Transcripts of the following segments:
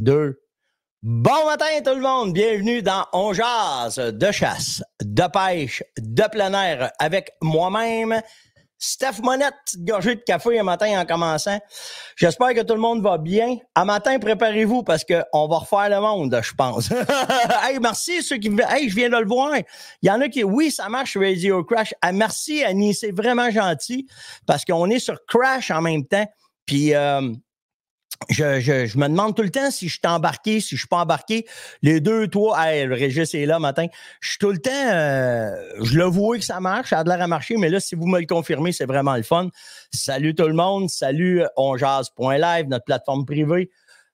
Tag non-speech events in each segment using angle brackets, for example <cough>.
deux. Bon matin tout le monde, bienvenue dans On jase de chasse, de pêche, de plein air avec moi-même, Steph Monette, gorgée de café un matin en commençant. J'espère que tout le monde va bien. À matin, préparez-vous parce qu'on va refaire le monde, je pense. <laughs> hey, merci ceux qui... Hey, je viens de le voir. Il y en a qui... Oui, ça marche, Radio Crash. Ah, merci Annie, c'est vraiment gentil parce qu'on est sur Crash en même temps. Puis... Euh, je, me demande tout le temps si je suis embarqué, si je suis pas embarqué. Les deux, toi, le Régis est là matin. Je suis tout le temps, euh, je le que ça marche, ça a l'air à marcher, mais là, si vous me le confirmez, c'est vraiment le fun. Salut tout le monde, salut euh, onjazz.live, notre plateforme privée.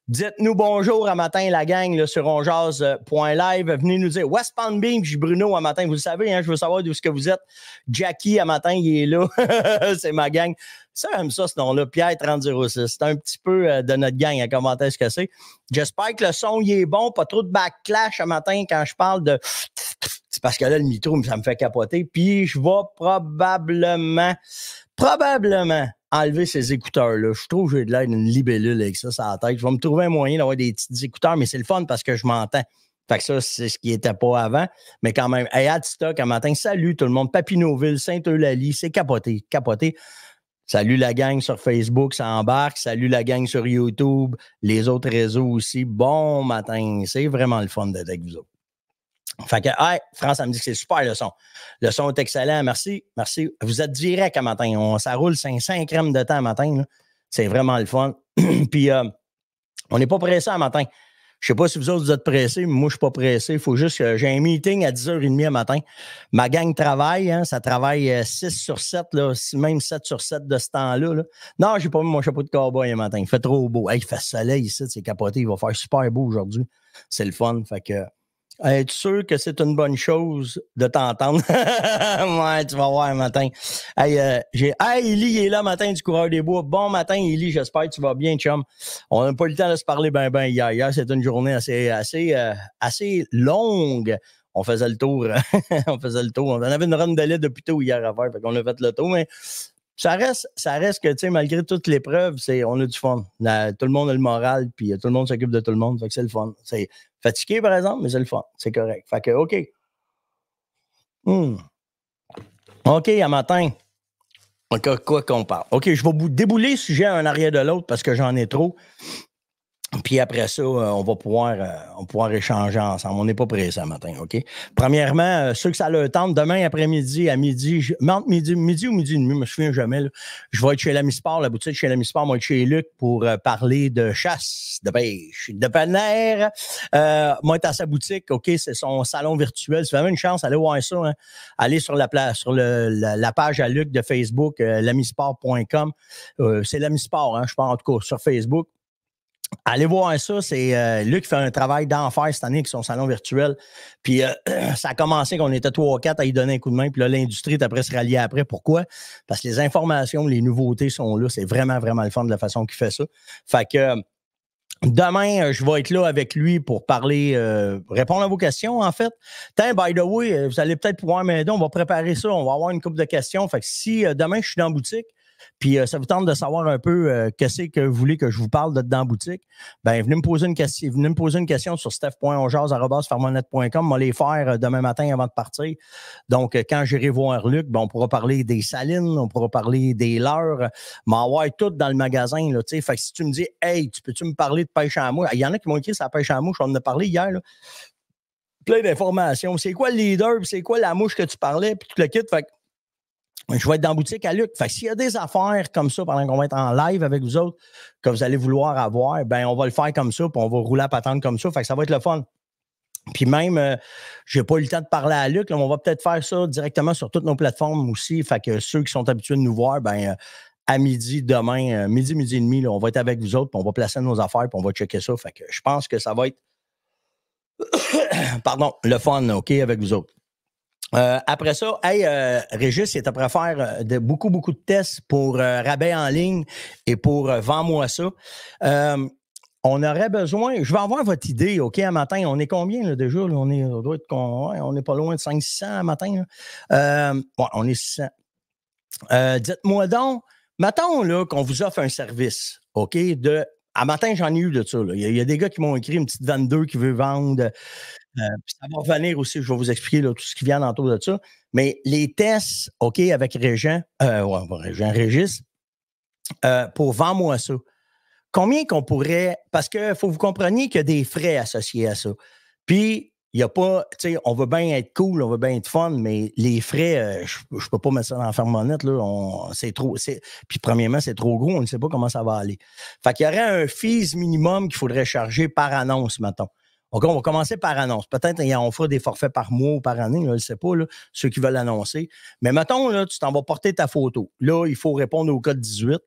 Dites-nous bonjour à matin, la gang, là, sur onjazz.live. Euh, Venez nous dire West Palm Beach, Bruno à matin. Vous le savez, hein, je veux savoir d'où ce que vous êtes. Jackie à matin, il est là. <laughs> c'est ma gang. Ça, j'aime ça, ce nom-là. Pierre 306. C'est un petit peu euh, de notre gang à est ce que c'est. J'espère que le son, il est bon. Pas trop de backlash à matin quand je parle de. <sniffs> C'est parce que là, le micro, ça me fait capoter. Puis je vais probablement, probablement enlever ces écouteurs-là. Je trouve que j'ai de l'air d'une libellule avec ça, ça la tête. Je vais me trouver un moyen d'avoir des petits écouteurs, mais c'est le fun parce que je m'entends. Fait que ça, c'est ce qui n'était pas avant. Mais quand même, hey, Adstock, un matin, salut tout le monde. Papineauville, saint eulalie c'est capoté, capoté. Salut la gang sur Facebook, ça embarque. Salut la gang sur YouTube, les autres réseaux aussi. Bon matin, c'est vraiment le fun d'être avec vous autres. Fait que, hey, France, elle me dit que c'est super le son. Le son est excellent, merci, merci. Vous êtes direct à matin. On, ça roule 5 crèmes de temps à matin. C'est vraiment le fun. <clears throat> Puis, euh, on n'est pas pressé à matin. Je ne sais pas si vous autres vous êtes pressés, mais moi, je ne suis pas pressé. Il faut juste que j'ai un meeting à 10h30 à matin. Ma gang travaille, hein. ça travaille 6 euh, sur 7, même 7 sur 7 de ce temps-là. Non, je n'ai pas mis mon chapeau de cowboy un matin. Il fait trop beau. il fait soleil ici, c'est capoté. Il va faire super beau aujourd'hui. C'est le fun. Fait que êtes être sûr que c'est une bonne chose de t'entendre. <laughs> ouais, tu vas voir matin. Hey, euh, j'ai Eli, il est là matin du coureur des bois. Bon matin, Eli, j'espère que tu vas bien, chum. On n'a pas eu le temps de se parler ben ben hier. Hier, c'était une journée assez, assez, euh, assez longue. On faisait le tour. <laughs> on faisait le tour. On avait une ronde de lait depuis tôt hier à faire, fait qu'on a fait le tour, mais ça reste, ça reste que, tu sais, malgré toute l'épreuve, c'est, on a du fun. tout le monde a le moral, puis euh, tout le monde s'occupe de tout le monde, fait que c'est le fun. C'est, Fatigué, par exemple, mais c'est le fun. C'est correct. Fait que, OK. Hmm. OK, à matin. Quoi qu'on parle. OK, je vais débouler le sujet un arrière de l'autre parce que j'en ai trop. Puis après ça, euh, on va pouvoir, euh, on va pouvoir échanger ensemble. On n'est pas prêts ce matin, OK? Premièrement, euh, ceux que ça le tente, demain après-midi, à midi, je, midi, ou midi et je me souviens jamais, je vais être chez l'ami Sport, la boutique chez l'ami Sport, moi, chez Luc pour parler de chasse, de pêche, de panère. Euh, moi, être à sa boutique, OK? C'est son salon virtuel. Si vous avez une chance, allez voir ça. aller hein. Allez sur la, place, sur la, page à Luc de Facebook, l'amisport.com. c'est l'ami Sport, hein, je pense, en tout cas, sur Facebook Allez voir ça, c'est lui euh, Luc qui fait un travail d'enfer cette année avec son salon virtuel. Puis euh, <clears throat> ça a commencé qu'on était ou quatre à y donner un coup de main. Puis là, l'industrie est après se rallier après. Pourquoi? Parce que les informations, les nouveautés sont là. C'est vraiment, vraiment le fun de la façon qu'il fait ça. Fait que euh, Demain, je vais être là avec lui pour parler, répondre à vos questions, en fait. Tiens, by the way, vous allez peut-être pouvoir m'aider. On va préparer ça. On va avoir une coupe de questions. Fait que si demain, je suis dans la boutique, puis euh, ça vous tente de savoir un peu euh, qu'est-ce que vous voulez que je vous parle de dedans boutique, ben venez me poser une question, venez me poser une question sur steph.onjase@farmonet.com, on va les faire euh, demain matin avant de partir. Donc quand j'irai voir Luc, ben, on pourra parler des salines, on pourra parler des leurs, avoir tout dans le magasin là, fait que si tu me dis "Hey, tu peux-tu me parler de pêche à mouche Il y en a qui m'ont écrit ça pêche à mouche, on en a parlé hier Plein d'informations, c'est quoi le leader, c'est quoi la mouche que tu parlais, puis tout le kit, fait que je vais être dans la boutique à Luc. Fait s'il y a des affaires comme ça pendant qu'on va être en live avec vous autres, que vous allez vouloir avoir, ben on va le faire comme ça, puis on va rouler à patente comme ça. Fait que ça va être le fun. Puis même, je euh, j'ai pas eu le temps de parler à Luc. on va peut-être faire ça directement sur toutes nos plateformes aussi. Fait que ceux qui sont habitués de nous voir, ben euh, à midi demain, euh, midi, midi et demi, on va être avec vous autres, puis on va placer nos affaires, puis on va checker ça. Fait que je pense que ça va être <coughs> pardon, le fun, OK, avec vous autres. Euh, après ça, euh, Régis, il était faire euh, de, beaucoup, beaucoup de tests pour rabais en ligne et pour vends-moi ça. on aurait besoin, je vais avoir votre idée, OK, à matin. On est combien déjà? on, est, on n'est pas loin de 500 à matin. on est 600. dites-moi donc, mettons là, qu'on vous offre un service, OK, de à matin, j'en ai eu de ça. Il, y a, des gars qui m'ont écrit une petite 22 qui veut vendre euh, ça va revenir aussi, je vais vous expliquer tout ce qui vient autour de ça. Mais les tests, OK, avec Régent, euh, Régis, euh, pour vendre-moi ça. Combien qu'on pourrait. Parce qu'il faut que vous compreniez qu'il y a des frais associés à ça. Puis, il n'y a pas. Tu sais, on veut bien être cool, on veut bien être fun, mais les frais, je ne peux pas mettre ça dans la ferme là. C'est trop. Puis, premièrement, c'est trop gros, on ne sait pas comment ça va aller. Fait qu'il y aurait un fees minimum qu'il faudrait charger par annonce, mettons. OK, on va commencer par annonce. Peut-être qu'on fera des forfaits par mois ou par année, je ne sais pas, ceux qui veulent annoncer. Mais mettons, là, tu t'en vas porter ta photo. Là, il faut répondre au code 18.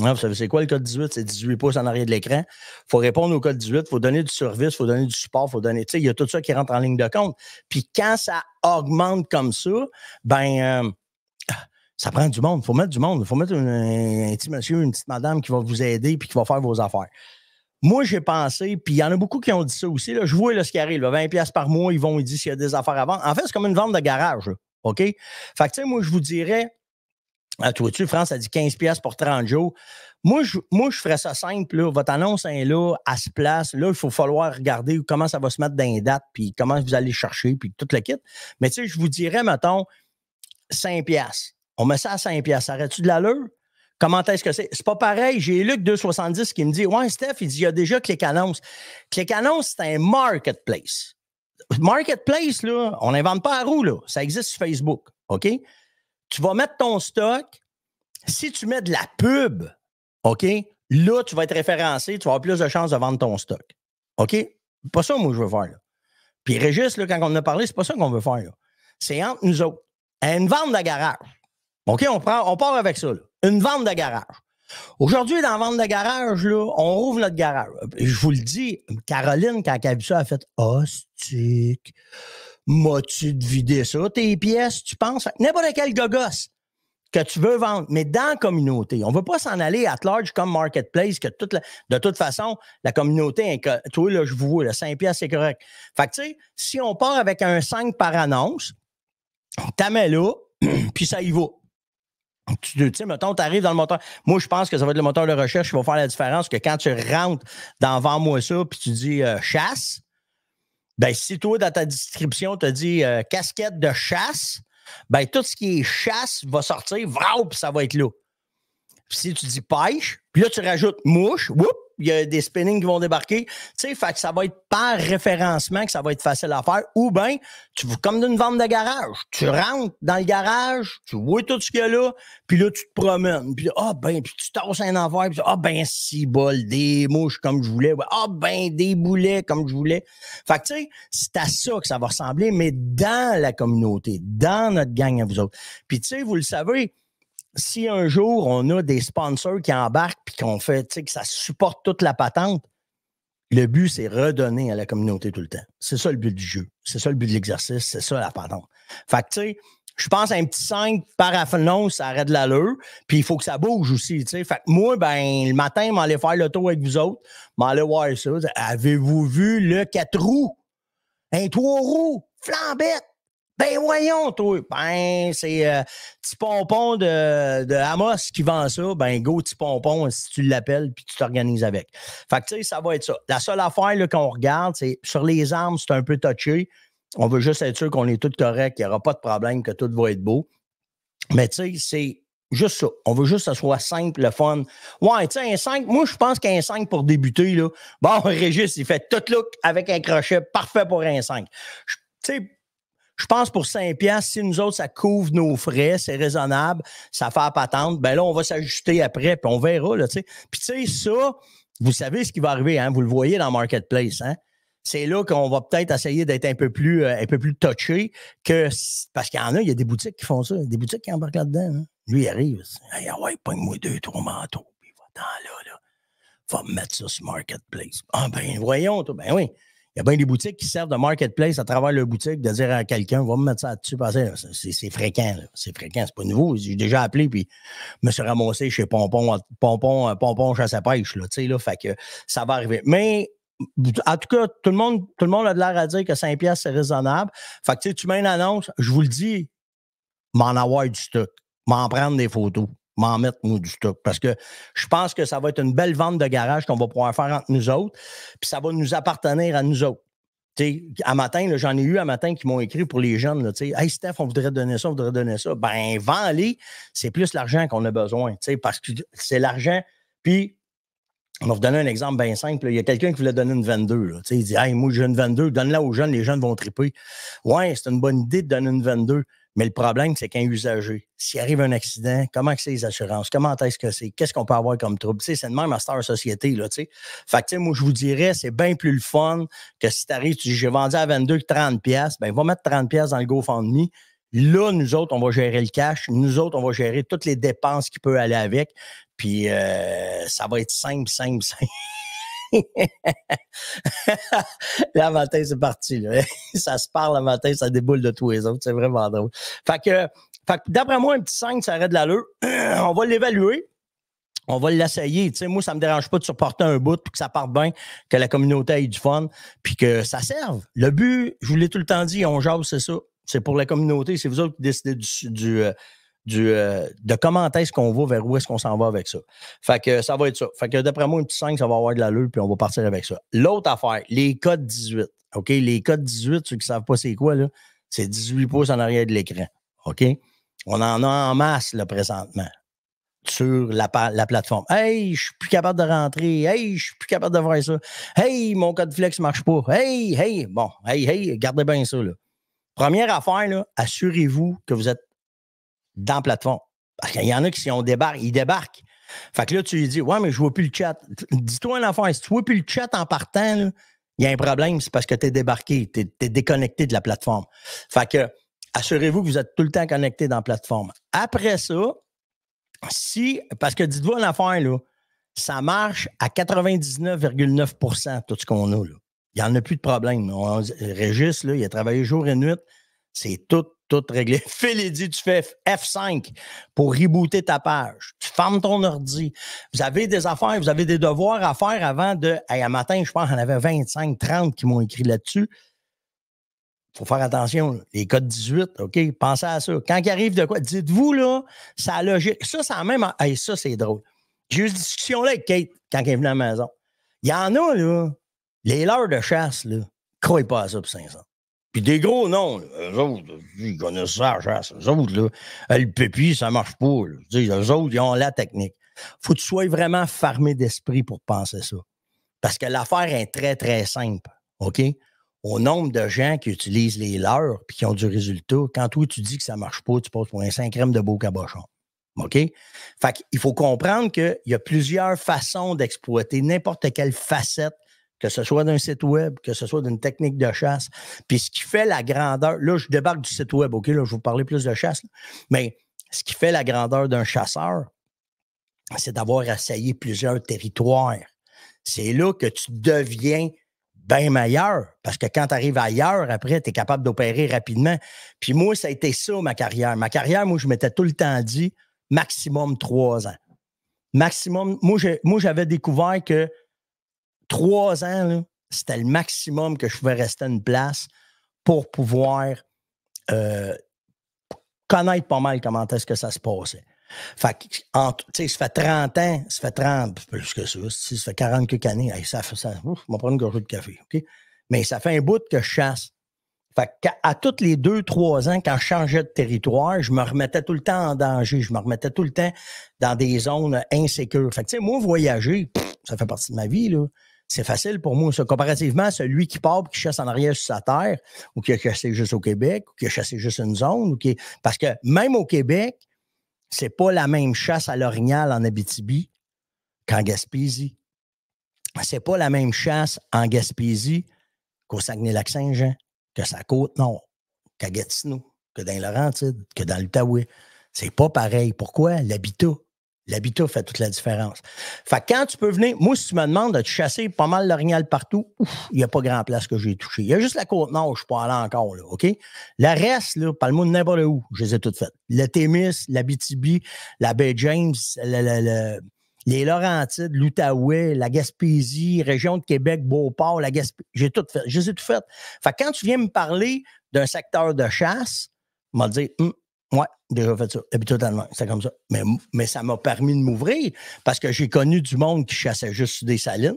Hein, vous savez, c'est quoi le code 18? C'est 18 pouces en arrière de l'écran. Il faut répondre au code 18, il faut donner du service, il faut donner du support, il faut donner. Il y a tout ça qui rentre en ligne de compte. Puis quand ça augmente comme ça, ben. Euh, ça prend du monde. Il faut mettre du monde. Il faut mettre un, petit monsieur, une petite madame qui va vous aider et qui va faire vos affaires. Moi, j'ai pensé, puis il y en a beaucoup qui ont dit ça aussi, je vois là, ce qui arrive, 20 20$ par mois, ils vont, ils disent s'il y a des affaires à vendre. En fait, c'est comme une vente de garage, OK? Fait que, moi, je vous dirais, à toi, tu France a dit 15$ pour 30 jours. Moi je, moi, je ferais ça simple. Là. Votre annonce est là, à se place. Là, il faut falloir regarder comment ça va se mettre dans les dates, puis comment vous allez chercher, puis tout le kit. Mais tu sais, je vous dirais, mettons, 5$. On met ça à 5$. aurait tu de l'allure? Comment est-ce que c'est? C'est pas pareil. J'ai Luc 270 qui me dit Ouais, Steph, il dit, il y a déjà ClickAnnonce. ClickAnnonce, c'est un marketplace. Marketplace, là, on n'invente pas à roue, Ça existe sur Facebook. OK? Tu vas mettre ton stock. Si tu mets de la pub, OK, là, tu vas être référencé, tu vas avoir plus de chances de vendre ton stock. OK? Pas ça, moi, je veux faire. Là. Puis Régis, là, quand on en a parlé, c'est pas ça qu'on veut faire. C'est entre nous autres. Une vente de garage. OK, on, part avec ça. Une vente de garage. Aujourd'hui, dans la vente de garage, là, on rouvre notre garage. Je vous le dis, Caroline, quand elle a vu ça, elle a fait Hostique, ah, m'as-tu de vider ça, tes pièces, tu penses? N'importe quel gogosse que tu veux vendre, mais dans la communauté. On ne veut pas s'en aller à large comme marketplace, que de toute façon, la communauté, toi, là, je vous vois, le 5 pièces, c'est correct. Fait que, tu sais, si on part avec un 5 par annonce, t'amène là, <clears throat> puis ça y va. Tu sais, mettons, tu arrives dans le moteur. Moi, je pense que ça va être le moteur de recherche qui va faire la différence que quand tu rentres dans Vends-moi ça, puis tu dis euh, chasse, ben si toi, dans ta description, tu dis euh, casquette de chasse, ben tout ce qui est chasse va sortir, va puis ça va être là. si tu dis pêche, puis là, tu rajoutes mouche, whoop, il y a des spinnings qui vont débarquer. Tu sais, ça va être par référencement que ça va être facile à faire. Ou bien, tu comme d'une vente de garage. Tu rentres dans le garage, tu vois tout ce qu'il y a là, puis là, tu te promènes. Puis ah oh, ben, puis tu tasses un enfer. puis ah oh, ben, si bol, des mouches comme je voulais. Ah ben, des boulets comme je voulais. Fait que tu sais, c'est à ça que ça va ressembler, mais dans la communauté, dans notre gang à vous autres. Puis tu sais, vous le savez, si un jour on a des sponsors qui embarquent puis qu'on fait, tu sais, que ça supporte toute la patente, le but, c'est redonner à la communauté tout le temps. C'est ça le but du jeu. C'est ça le but de l'exercice. C'est ça la patente. Fait que, tu sais, je pense un petit 5 l'an, ça arrête de l'allure. Puis il faut que ça bouge aussi. tu sais. Fait que moi, ben, le matin, m'allais faire le tour avec vous autres, m'allais voir ça. Avez-vous vu le 4 roues? Un 3 roues, flambette, ben voyons, toi. Ben, c'est euh, petit pompon de, de, Amos qui vend ça. Ben, go, petit pompon, si tu l'appelles, puis tu t'organises avec. Fait que, tu sais, ça va être ça. La seule affaire qu'on regarde, c'est sur les armes, c'est un peu touché. On veut juste être sûr qu'on est tout correct, qu'il n'y aura pas de problème, que tout va être beau. Mais, tu sais, c'est juste ça. On veut juste que ce soit simple, le fun. Ouais, tu sais, un 5, moi, je pense qu'un 5 pour débuter, là. Bon, <laughs> Régis, il fait tout look avec un crochet parfait pour un 5. Tu sais, je pense pour 5 pièces, si nous autres, ça couvre nos frais, c'est raisonnable, ça fait patente, ben là, on va s'ajuster après, puis on verra, là, tu Puis tu sais, ça, vous savez ce qui va arriver, hein, Vous le voyez dans Marketplace, hein? c'est là qu'on va peut-être essayer d'être un peu plus euh, touché que parce qu'il y en a, il y a des boutiques qui font ça, des boutiques qui embarquent là-dedans. Hein. Lui, il arrive. Hey, ah ouais, pogne-moi deux, trois manteaux, puis va dans là, là. Va me mettre ça sur Marketplace. Ah ben voyons, toi, ben oui. Il y a bien des boutiques qui servent de marketplace à travers leur boutique de dire à quelqu'un, va me mettre ça dessus, c'est fréquent, c'est fréquent, c'est pas nouveau. J'ai déjà appelé puis me suis ramassé chez Pompon, euh, Pompon, euh, Pompon chasse à pêche, là, tu sais, là, fait que ça va arriver. Mais en tout cas, tout le monde, tout le monde a de l'air à dire que 5 pièces c'est raisonnable. Fait que tu mets une annonce, je vous le dis, m'en avoir du stock, m'en prendre des photos m'en mettre, nous, du stock. Parce que je pense que ça va être une belle vente de garage qu'on va pouvoir faire entre nous autres, puis ça va nous appartenir à nous autres. sais, à matin, j'en ai eu à matin qui m'ont écrit pour les jeunes. Là, hey Steph, on voudrait donner ça, on voudrait donner ça. Ben, vends-les, c'est plus l'argent qu'on a besoin. Parce que c'est l'argent. Puis, on va vous donner un exemple bien simple. Il y a quelqu'un qui voulait donner une 22. sais il dit Hey, moi, j'ai une 22, donne-la aux jeunes, les jeunes vont triper. Ouais, c'est une bonne idée de donner une 22. Mais le problème, c'est qu'un usager, s'il arrive un accident, comment que c'est les assurances? Comment est-ce que c'est? Qu'est-ce qu'on peut avoir comme trouble? c'est le même à Star Société, là, tu sais. Fait que, moi, je vous dirais, c'est bien plus le fun que si t'arrives, tu dis, j'ai vendu à 22 30 pièces ben, va mettre 30 pièces dans le GoFundMe. Là, nous autres, on va gérer le cash. Nous autres, on va gérer toutes les dépenses qui peuvent aller avec. Puis, euh, ça va être simple, simple, <laughs> simple. La <laughs> matin, c'est parti. <laughs> ça se parle la matin, ça déboule de tous les autres. C'est vraiment drôle. d'après moi, un petit 5, ça arrête de l'allure. <clears throat> On va l'évaluer on va l'essayer. Tu moi, ça ne me dérange pas de supporter un bout, pour que ça parte bien, que la communauté ait du fun, puis que ça serve. Le but, je vous l'ai tout le temps dit, on jase, c'est ça. C'est pour la communauté. C'est vous autres qui décidez du, euh, euh, de comment est-ce qu'on va, vers où est-ce qu'on s'en va avec ça. Fait que ça va être ça. Fait que d'après moi, un petit 5, ça va avoir de l'allure, puis on va partir avec ça. L'autre affaire, les codes 18. OK? Les codes 18, ceux qui ne savent pas c'est quoi, là, c'est 18 pouces en arrière de l'écran. OK? On en a en masse, présentement, sur la, la plateforme. Hey, je suis plus capable de rentrer. Hey, je suis plus capable de voir ça. Hey, mon code flex marche pas. Hey, hey, bon, hey, hey, gardez bien ça, Première affaire, assurez-vous que vous êtes dans la plateforme. Parce qu'il y en a qui, si on débarque, ils débarquent. Fait que là, tu lui dis, ouais, mais je vois plus le chat. Dis-toi, l'enfant, si tu vois plus le chat en partant, il y a un problème, c'est parce que tu es débarqué, tu es, déconnecté de la plateforme. Fait que, assurez-vous que vous êtes tout le temps connecté dans la plateforme. Après ça, si, parce que dites-vous l'enfant, là, ça marche à 99,9 tout ce qu'on a, Il n'y en a plus de problème. On, Régis, là, il a travaillé jour et nuit. C'est tout tout réglé. <laughs> Phil, dit, tu fais F5 pour rebooter ta page. Tu fermes ton ordi. Vous avez des affaires, vous avez des devoirs à faire avant de... Hey, un matin, je pense qu'il y en avait 25, 30 qui m'ont écrit là-dessus. Il faut faire attention. Les codes 18, OK? Pensez à ça. Quand il arrive de quoi, dites-vous, là, ça logique. Ça, ça même... Hey, ça, c'est drôle. J'ai eu cette discussion-là avec Kate quand elle est venue à la maison. Il y en a, là, les leurs de chasse, là, croyez pas à ça pour 500. Puis des gros noms, eux autres, ils connaissent ça, Eux autres, là, euh, le pépi, ça marche pas. Eux autres, ils ont la technique. Faut que tu sois vraiment fermé d'esprit pour penser ça. Parce que l'affaire est très, très simple. OK? Au nombre de gens qui utilisent les leurs et qui ont du résultat, quand toi, tu dis que ça marche pas, tu passes pour un 5 de beau cabochon. OK? Fait qu'il faut comprendre qu'il y a plusieurs façons d'exploiter n'importe quelle facette que ce soit d'un site web, que ce soit d'une technique de chasse. Puis ce qui fait la grandeur, là, je débarque du site web, OK, là, je vous parler plus de chasse, mais ce qui fait la grandeur d'un chasseur, c'est d'avoir assailli plusieurs territoires. C'est là que tu deviens bien meilleur. Parce que quand tu arrives ailleurs, après, tu es capable d'opérer rapidement. Puis moi, ça a été ça, ma carrière. Ma carrière, moi, je m'étais tout le temps dit maximum trois ans. Maximum. Moi, j'avais découvert que trois ans, c'était le maximum que je pouvais rester à une place pour pouvoir euh, connaître pas mal comment est-ce que ça se passait. Fait ça fait 30 ans, ça fait 30, plus que ça, ça fait 40 quelques années, ça fait ça, je vais prendre une gorgée de café, Mais ça fait un bout que je chasse. Fait à toutes les deux, trois ans, quand je changeais de territoire, je me remettais tout le temps en danger, je me remettais tout le temps dans des zones insécures. moi, voyager, ça fait partie de ma vie, là c'est facile pour moi, ça. Comparativement celui qui part qui chasse en arrière sur sa terre, ou qui a chassé juste au Québec, ou qui a chassé juste une zone, parce que même au Québec, c'est pas la même chasse à l'orignal en Abitibi qu'en Gaspésie. C'est pas la même chasse en Gaspésie qu'au Saguenay-Lac-Saint-Jean, que sa côte non, qu'à Gatineau, que dans les Laurentides, que dans l'Outaouais. C'est pas pareil. Pourquoi? L'habitat. L'habitat fait toute la différence. Fait que quand tu peux venir, moi, si tu me demandes de te chasser pas mal l'orignal partout, il n'y a pas grand place que j'ai touché. Il y a juste la côte nord, je ne suis pas allé encore, OK? Le reste, là, le monde, n'importe où, je les ai toutes faites. Le Témis, la BTB, la Baie James, les Laurentides, l'Outaouais, la Gaspésie, région de Québec, Beauport, la Gaspésie, j'ai tout fait. Je les ai faites. Fait que quand tu viens me parler d'un secteur de chasse, m'a dit, hum, oui, déjà fait ça. et puis totalement, c'est comme ça. Mais, ça m'a permis de m'ouvrir parce que j'ai connu du monde qui chassait juste des salines.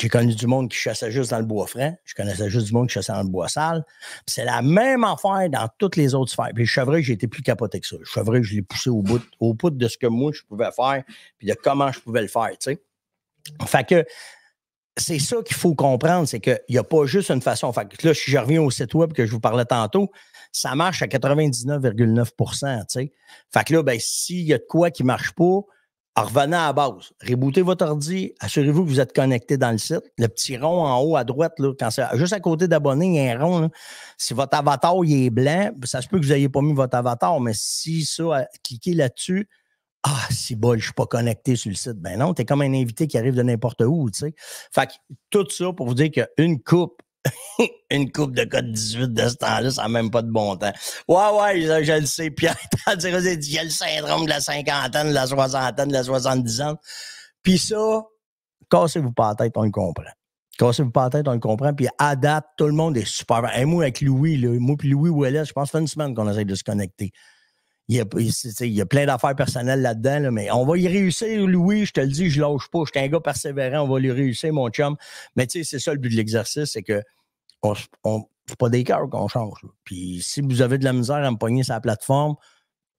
J'ai connu du monde qui chassait juste dans le bois frais, Je connaissais juste du monde qui chassait dans le bois sale. C'est la même affaire dans toutes les autres sphères. Puis le que j'ai été plus capoté que ça. Le que je l'ai poussé au bout, au bout de ce que moi, je pouvais faire puis de comment je pouvais le faire, tu sais. Fait que c'est ça qu'il faut comprendre, c'est qu'il n'y a pas juste une façon. Fait que là, si je reviens au site web que je vous parlais tantôt, ça marche à 99,9 Fait que là, ben, s'il y a de quoi qui ne marche pas, revenez à la base. Rebootez votre ordi. Assurez-vous que vous êtes connecté dans le site. Le petit rond en haut à droite, là, quand juste à côté d'abonner, il y a un rond. Si votre avatar est blanc, ça se peut que vous n'ayez pas mis votre avatar, mais si ça, euh, cliquez là-dessus, ah, si bol, je ne suis pas connecté sur le site. Ben non, tu es comme un invité qui arrive de n'importe où, Fait que tout ça pour vous dire qu'une coupe <laughs> une coupe de code 18 de ce temps-là, ça n'a même pas de bon temps. Ouais, ouais, je, le sais. Puis <laughs> il y a le syndrome de la cinquantaine, de la soixantaine, de la soixante-dix ans. Puis ça, cassez-vous pas la tête, on le comprend. Cassez-vous pas la tête, on le comprend. Puis adapte, tout le monde est super. Et moi, avec Louis, là, moi puis Louis Ouellet, je pense que ça fait une semaine qu'on essaie de se connecter. Il y a, plein d'affaires personnelles là-dedans, mais on va y réussir, Louis, je te le dis, je lâche pas. Je suis un gars persévérant, on va lui réussir, mon chum. Mais tu sais, c'est ça le but de l'exercice, c'est que on, c'est pas des cœurs qu'on change. Puis si vous avez de la misère à me pogner sur la plateforme,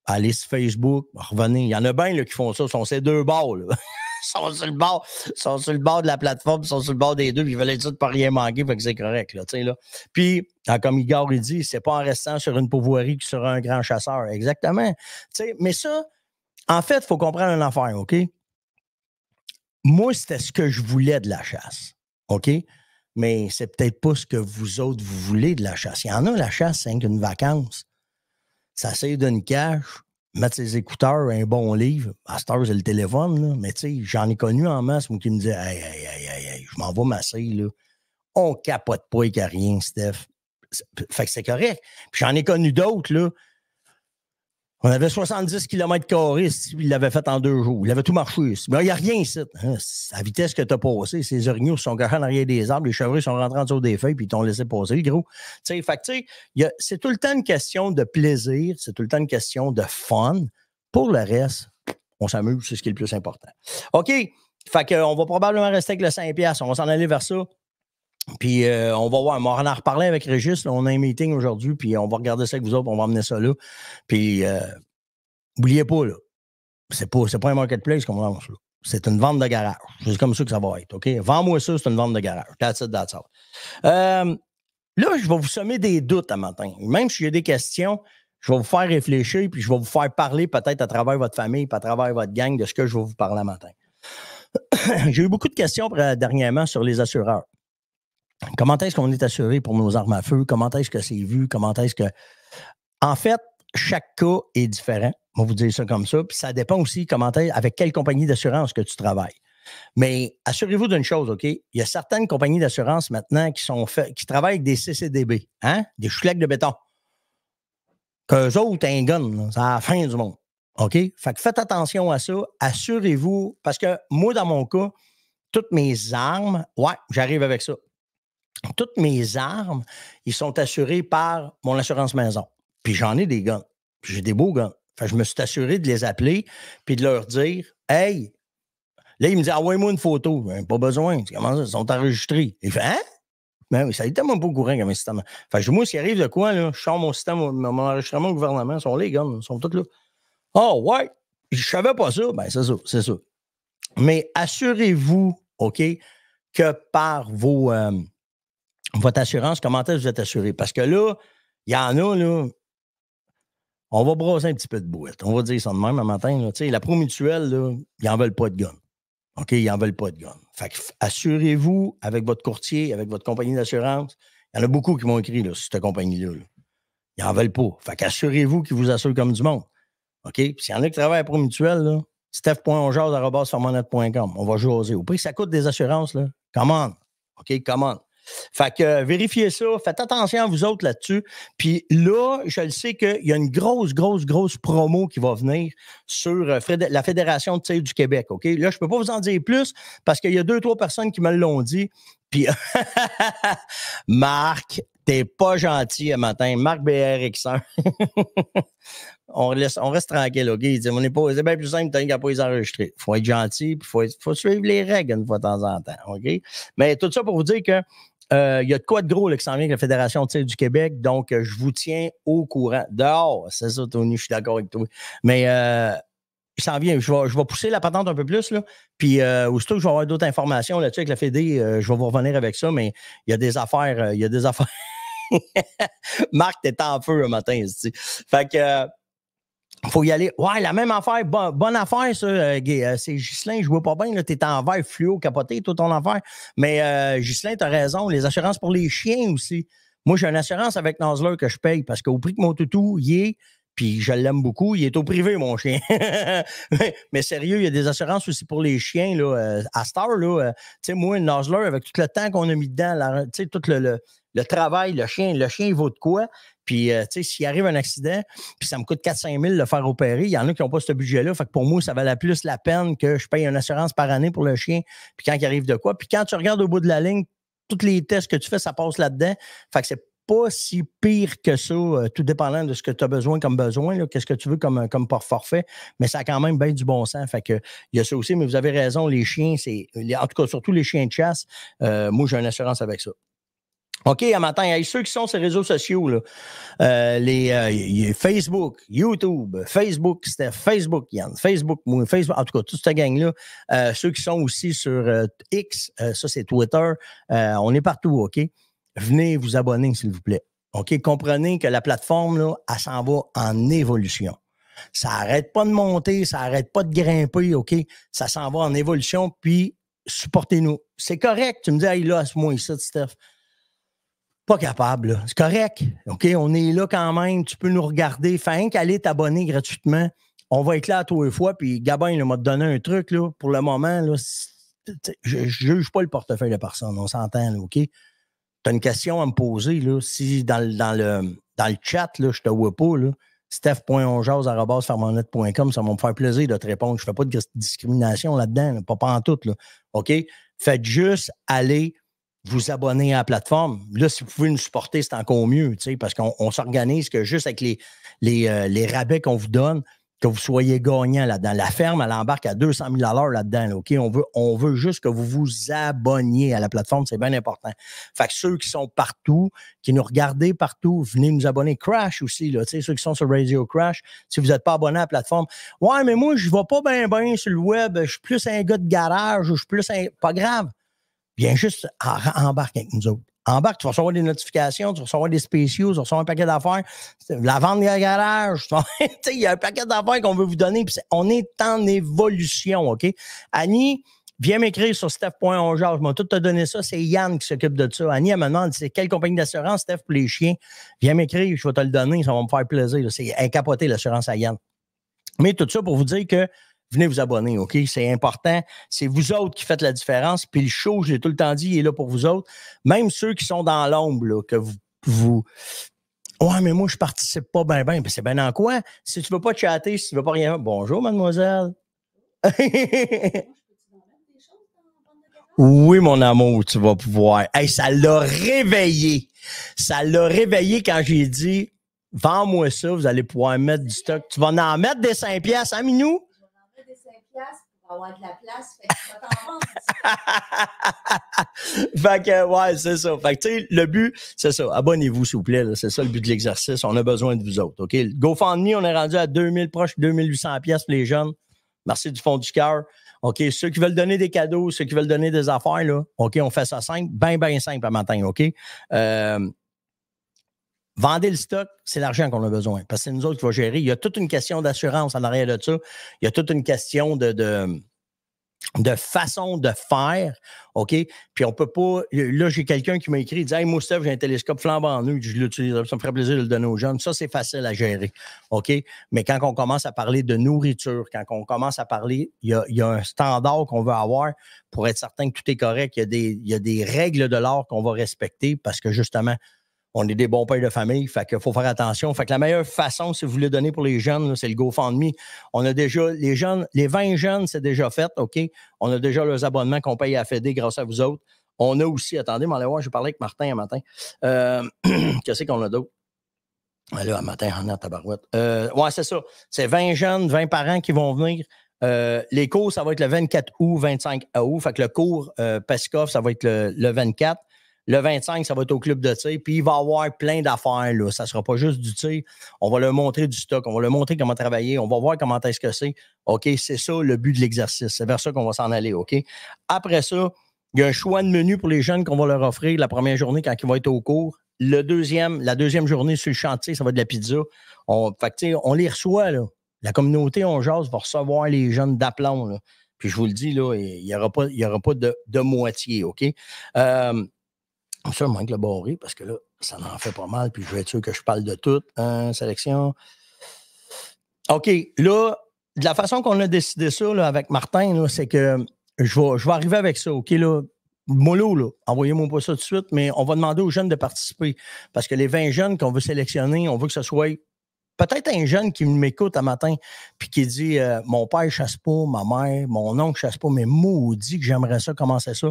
allez sur Facebook, revenez. Il y en a bien qui font ça, sont ces deux balles <laughs> sont sur le bord, sont sur le bord de la plateforme, sont sur le bord des deux, puis ils veulent être pas rien manquer, fait que c'est correct, Puis, ah, comme Igor il dit, c'est pas en restant sur une pouvoirie que sera un grand chasseur. Exactement. mais ça, en fait, il faut comprendre un affaire, OK? Moi, c'était ce que je voulais de la chasse. OK? Mais c'est peut-être pas ce que vous autres, vous voulez de la chasse. Il y en a, la chasse, c'est une vacance. Ça sert d'une cache mettre ses écouteurs, un bon livre. À cette heure, j'ai le téléphone, là. mais tu sais, j'en ai connu en masse, moi, qui me disait Hey, hey, hey, hey, hey je m'en vais masser, là. On capote pas et rien, Steph. Fait que c'est correct. Puis j'en ai connu d'autres, là. On avait 70 km, il l'avait fait en deux jours. Il avait tout marché. Mais il n'y a rien ici. Hein. la vitesse que tu as passé, ces orignaux sont cachés en arrière des arbres, les chevreuils sont rentrés en dessous des feuilles, puis ils t'ont laissé passer, gros. T'sais, fait c'est tout le temps une question de plaisir, c'est tout le temps une question de fun. Pour le reste, on s'amuse, c'est ce qui est le plus important. OK. Fait on va probablement rester avec le 5$. On va s'en aller vers ça. Puis euh, on va voir, on va en reparler avec Régis. on a un meeting aujourd'hui, puis on va regarder ça avec vous autres, on va emmener ça là. Puis n'oubliez euh, oubliez pas, là. C'est pas, pas un marketplace qu'on lance, C'est une vente de garage. C'est comme ça que ça va être, OK? Vends-moi ça, c'est une vente de garage. That's it, that's all. Euh, là, je vais vous semer des doutes à matin. Même si j'ai des questions, je vais vous faire réfléchir, puis je vais vous faire parler peut-être à travers votre famille, puis à travers votre gang de ce que je vais vous parler à matin. <coughs> j'ai eu beaucoup de questions dernièrement sur les assureurs. Comment est-ce qu'on est assuré pour nos armes à feu? Comment est-ce que c'est vu? Comment est-ce que. En fait, chaque cas est différent. On vous dire ça comme ça. Puis ça dépend aussi comment avec quelle compagnie d'assurance que tu travailles. Mais assurez-vous d'une chose, OK? Il y a certaines compagnies d'assurance maintenant qui, sont qui travaillent avec des CCDB, hein? des choulecs de béton. Qu'eux autres, un gun, c'est la fin du monde. OK? faites attention à ça. Assurez-vous, parce que moi, dans mon cas, toutes mes armes, ouais, j'arrive avec ça toutes mes armes, ils sont assurés par mon assurance maison. Puis j'en ai des guns. J'ai des beaux guns. Enfin, je me suis assuré de les appeler puis de leur dire Hey, là, ils me disent Envoyez-moi une photo. Ben, pas besoin. Comment ça? Ils sont enregistrés. Il fait Hein? Mais ben ça a été pas au courant comme système. Fait que moi, qui arrive de quoi, là, je sors mon système, mon, enregistrement au gouvernement, ils sont les guns, ils sont tous là. Oh, ouais, je savais pas ça. Ben, c'est ça, c'est ça. Mais assurez-vous, OK, que par vos. Euh, votre assurance, comment est-ce que vous êtes assuré? Parce que là, il y en a, là, on va brosser un petit peu de boîte. On va dire ça de même un matin. Là. La promutuelle, ils n'en veulent pas de gomme. OK, ils n'en veulent pas de gomme. Fait que assurez-vous avec votre courtier, avec votre compagnie d'assurance. Il y en a beaucoup qui m'ont écrit là, sur cette compagnie-là. Ils n'en veulent pas. Fait assurez vous qu'ils vous assurent comme du monde. OK? Puis s'il y en a qui travaillent à promutuelle, mutuelle, steph.onjase.com. On va jaser. Au prix que ça coûte des assurances, là, come on. OK, come fait que euh, vérifiez ça, faites attention à vous autres là-dessus. Puis là, je le sais qu'il y a une grosse, grosse, grosse promo qui va venir sur euh, la Fédération de du Québec. OK? Là, je ne peux pas vous en dire plus parce qu'il y a deux, trois personnes qui me l'ont dit. Puis <laughs> Marc, t'es pas gentil un matin. Marc BRX1. <laughs> on, on reste tranquille, OK? Il dit, c'est bien plus simple, t'as qu'à pas les enregistrer. Faut être gentil, puis faut, suivre les règles une fois de temps en temps, OK? Mais tout ça pour vous dire que il euh, y a de quoi de gros là, qui s'en vient avec la Fédération du Québec. Donc, euh, je vous tiens au courant. Dehors, c'est ça, Tony, je suis d'accord avec toi. Mais euh, il s'en vient. Je vais, pousser la patente un peu plus. Là. Puis, au aussitôt que je vais avoir d'autres informations là-dessus avec la Fédé, je vais vous revenir avec ça. Mais il y a des affaires. il y a des affaires. <laughs> Marc, t'es en feu un matin. Ici. Fait que faut y aller. Ouais, la même affaire, bonne affaire, ça, euh, Guy. Euh, c'est Ghislain, je vois pas bien, tu es en vert fluo capoté, toute ton affaire. Mais euh, tu as raison, les assurances pour les chiens aussi. Moi, j'ai une assurance avec Nasler que je paye parce qu'au prix que mon toutou y est, puis je l'aime beaucoup, il est au privé, mon chien. <laughs> mais, sérieux, il y a des assurances aussi pour les chiens. Là, euh, à Star, là, tu sais, moi, une avec tout le temps qu'on a mis dedans, tu sais, tout le, travail, le chien, le chien, vaut de quoi? Puis, euh, tu sais, s'il arrive un accident, puis ça me coûte 4-5 000 le faire opérer, il y en a qui n'ont pas ce budget-là. Fait que pour moi, ça valait plus la peine que je paye une assurance par année pour le chien, puis quand il arrive de quoi. Puis quand tu regardes au bout de la ligne, tous les tests que tu fais, ça passe là-dedans. Fait que c'est pas si pire que ça, euh, tout dépendant de ce que tu as besoin comme besoin, qu'est-ce que tu veux comme, euh, comme forfait, mais ça a quand même bien du bon sens. Fait que il y a ça aussi, mais vous avez raison, les chiens, c'est. En tout cas, surtout les chiens de chasse, moi j'ai une assurance avec ça. OK, à matin, ceux qui sont sur les réseaux sociaux, euh, les euh, Facebook, YouTube, Facebook, c'était Facebook, Yann, Facebook, moi, Facebook, en tout cas, toute cette gang-là, euh, ceux qui sont aussi sur X, ça c'est Twitter, on est partout, OK? Venez vous abonner, s'il vous plaît. OK? Comprenez que la plateforme, là, elle s'en va en évolution. Ça n'arrête pas de monter, ça n'arrête pas de grimper, OK? Ça s'en va en évolution, puis supportez-nous. C'est correct, tu me dis, hey, là, à ce moment-ci, Steph pas capable. C'est correct. OK, on est là quand même. Tu peux nous regarder. Fais qu'aller t'abonner gratuitement. On va être là à toi une fois. Puis Gabin, il m'a donné un truc là, pour le moment. je ne juge pas le portefeuille de personne. On s'entend, OK? Tu as une question à me poser. Là, si dans, le, dans, le, dans le chat, là, je te vois pas, là, ça va me faire plaisir de te répondre. Je ne fais pas de discrimination là-dedans, pas en tout. OK? Faites juste aller vous abonner à la plateforme. Là, si vous pouvez nous supporter, c'est encore mieux, parce qu'on s'organise que juste avec les, les, euh, les rabais qu'on vous donne, que vous soyez gagnant là-dedans. La ferme, elle embarque à 200 000 là-dedans. OK? On veut, on veut juste que vous vous abonniez à la plateforme. C'est bien important. Fait que ceux qui sont partout, qui nous regardent partout, venez nous abonner. Crash aussi, ceux qui sont sur Radio Crash, si vous n'êtes pas abonné à la plateforme. Ouais, mais moi, je ne vais pas bien bien sur le web. Je suis plus un gars de garage. Je suis plus un... Pas grave viens juste en, embarque avec nous autres. Embarque, tu vas recevoir des notifications, tu vas recevoir des spéciaux, tu vas recevoir un paquet d'affaires, la vente de garage, <laughs> il y a un paquet d'affaires qu'on veut vous donner, on est en évolution, OK? Annie, viens m'écrire sur Steph.ongeage. Je vais tout te donner ça. C'est Yann qui s'occupe de ça. Annie, elle me demande c'est quelle compagnie d'assurance, Steph, pour les chiens. Viens m'écrire, je vais te le donner, ça va me faire plaisir. C'est incapoté l'assurance à Yann. Mais tout ça pour vous dire que venez vous abonner, OK? C'est important. C'est vous autres qui faites la différence. Puis le show, j'ai tout le temps dit, il est là pour vous autres. Même ceux qui sont dans l'ombre, que vous, Ouais, mais moi, je participe pas bien, bien. Ben, c'est bien en quoi? Si tu veux pas chatter, si tu veux pas rien. Bonjour, mademoiselle. <laughs> Oui, mon amour, tu vas pouvoir. Hey, ça l'a réveillé. Ça l'a réveillé quand j'ai dit Vends-moi ça, vous allez pouvoir mettre du stock. Tu vas en mettre des 5 piastres, hein, Minou? de la place. Fait que <laughs> fait que, ouais, c'est ça. Fait que, tu sais, le but, c'est ça. Abonnez-vous, s'il vous plaît. C'est ça le but de l'exercice. On a besoin de vous autres. OK? GoFundMe, on est rendu à 2000, proches 2800 pièces pour les jeunes. Merci du fond du cœur. OK, ceux qui veulent donner des cadeaux, ceux qui veulent donner des affaires, là, OK, on fait ça simple, bien, bien simple à matin, OK? Euh, Vendez le stock, c'est l'argent qu'on a besoin. Parce que c'est nous autres qui va gérer. Il y a toute une question d'assurance en arrière de ça. Il y a toute une question de, de, façon de faire. OK? Puis on peut pas. Là, j'ai quelqu'un qui m'a écrit, il dit Hey, j'ai un télescope flambant en nous. je l'utilise. Ça me ferait plaisir de le donner aux jeunes. Ça, c'est facile à gérer. OK? Mais quand on commence à parler de nourriture, quand on commence à parler, il y a, un standard qu'on veut avoir pour être certain que tout est correct. Il y a des, il y a des règles de l'art qu'on va respecter parce que justement, on est des bons pères de famille, fait faut faire attention. Fait que la meilleure façon, si vous voulez donner pour les jeunes, c'est le GoFundMe. On a déjà, les jeunes, les 20 jeunes, c'est déjà fait, OK? On a déjà leurs abonnements qu'on paye à FED grâce à vous autres. On a aussi, attendez, mais allez voir, je parlais avec Martin un matin. Euh, <clears throat> qu'est-ce qu'on a d'autre? Ben là, un matin, on a tabarouette. Euh, ouais, c'est ça. C'est 20 jeunes, 20 parents qui vont venir. Euh, les cours, ça va être le 24 août, 25 août. Fait que le cours euh, ça va être le, le 24. Le 25, ça va être au club de tir. Puis il va y avoir plein d'affaires. Là. Ça ne sera pas juste du tir. On va leur montrer du stock. On va leur montrer comment travailler. On va voir comment est-ce que c'est. OK, c'est ça le but de l'exercice. C'est vers ça qu'on va s'en aller. OK? Après ça, il y a un choix de menu pour les jeunes qu'on va leur offrir la première journée quand ils vont être au cours. Le deuxième, la deuxième journée sur le chantier, ça va être de la pizza. On, fait on les reçoit. La communauté, on jase, va recevoir les jeunes d'aplomb. Puis je vous le dis, il n'y aura pas, y aura pas de, moitié, OK? Euh, ça, manque le barré parce que là, ça n'en fait pas mal. Puis je vais être sûr que je parle de tout. Hein, sélection. OK. Là, de la façon qu'on a décidé ça là, avec Martin, c'est que je vais, arriver avec ça. OK, là. Mollo, là, envoyez-moi pas ça tout de suite, mais on va demander aux jeunes de participer. Parce que les 20 jeunes qu'on veut sélectionner, on veut que ce soit peut-être un jeune qui m'écoute un matin puis qui dit euh, Mon père chasse pas, ma mère, mon oncle chasse pas, mais maudit que j'aimerais ça commencer ça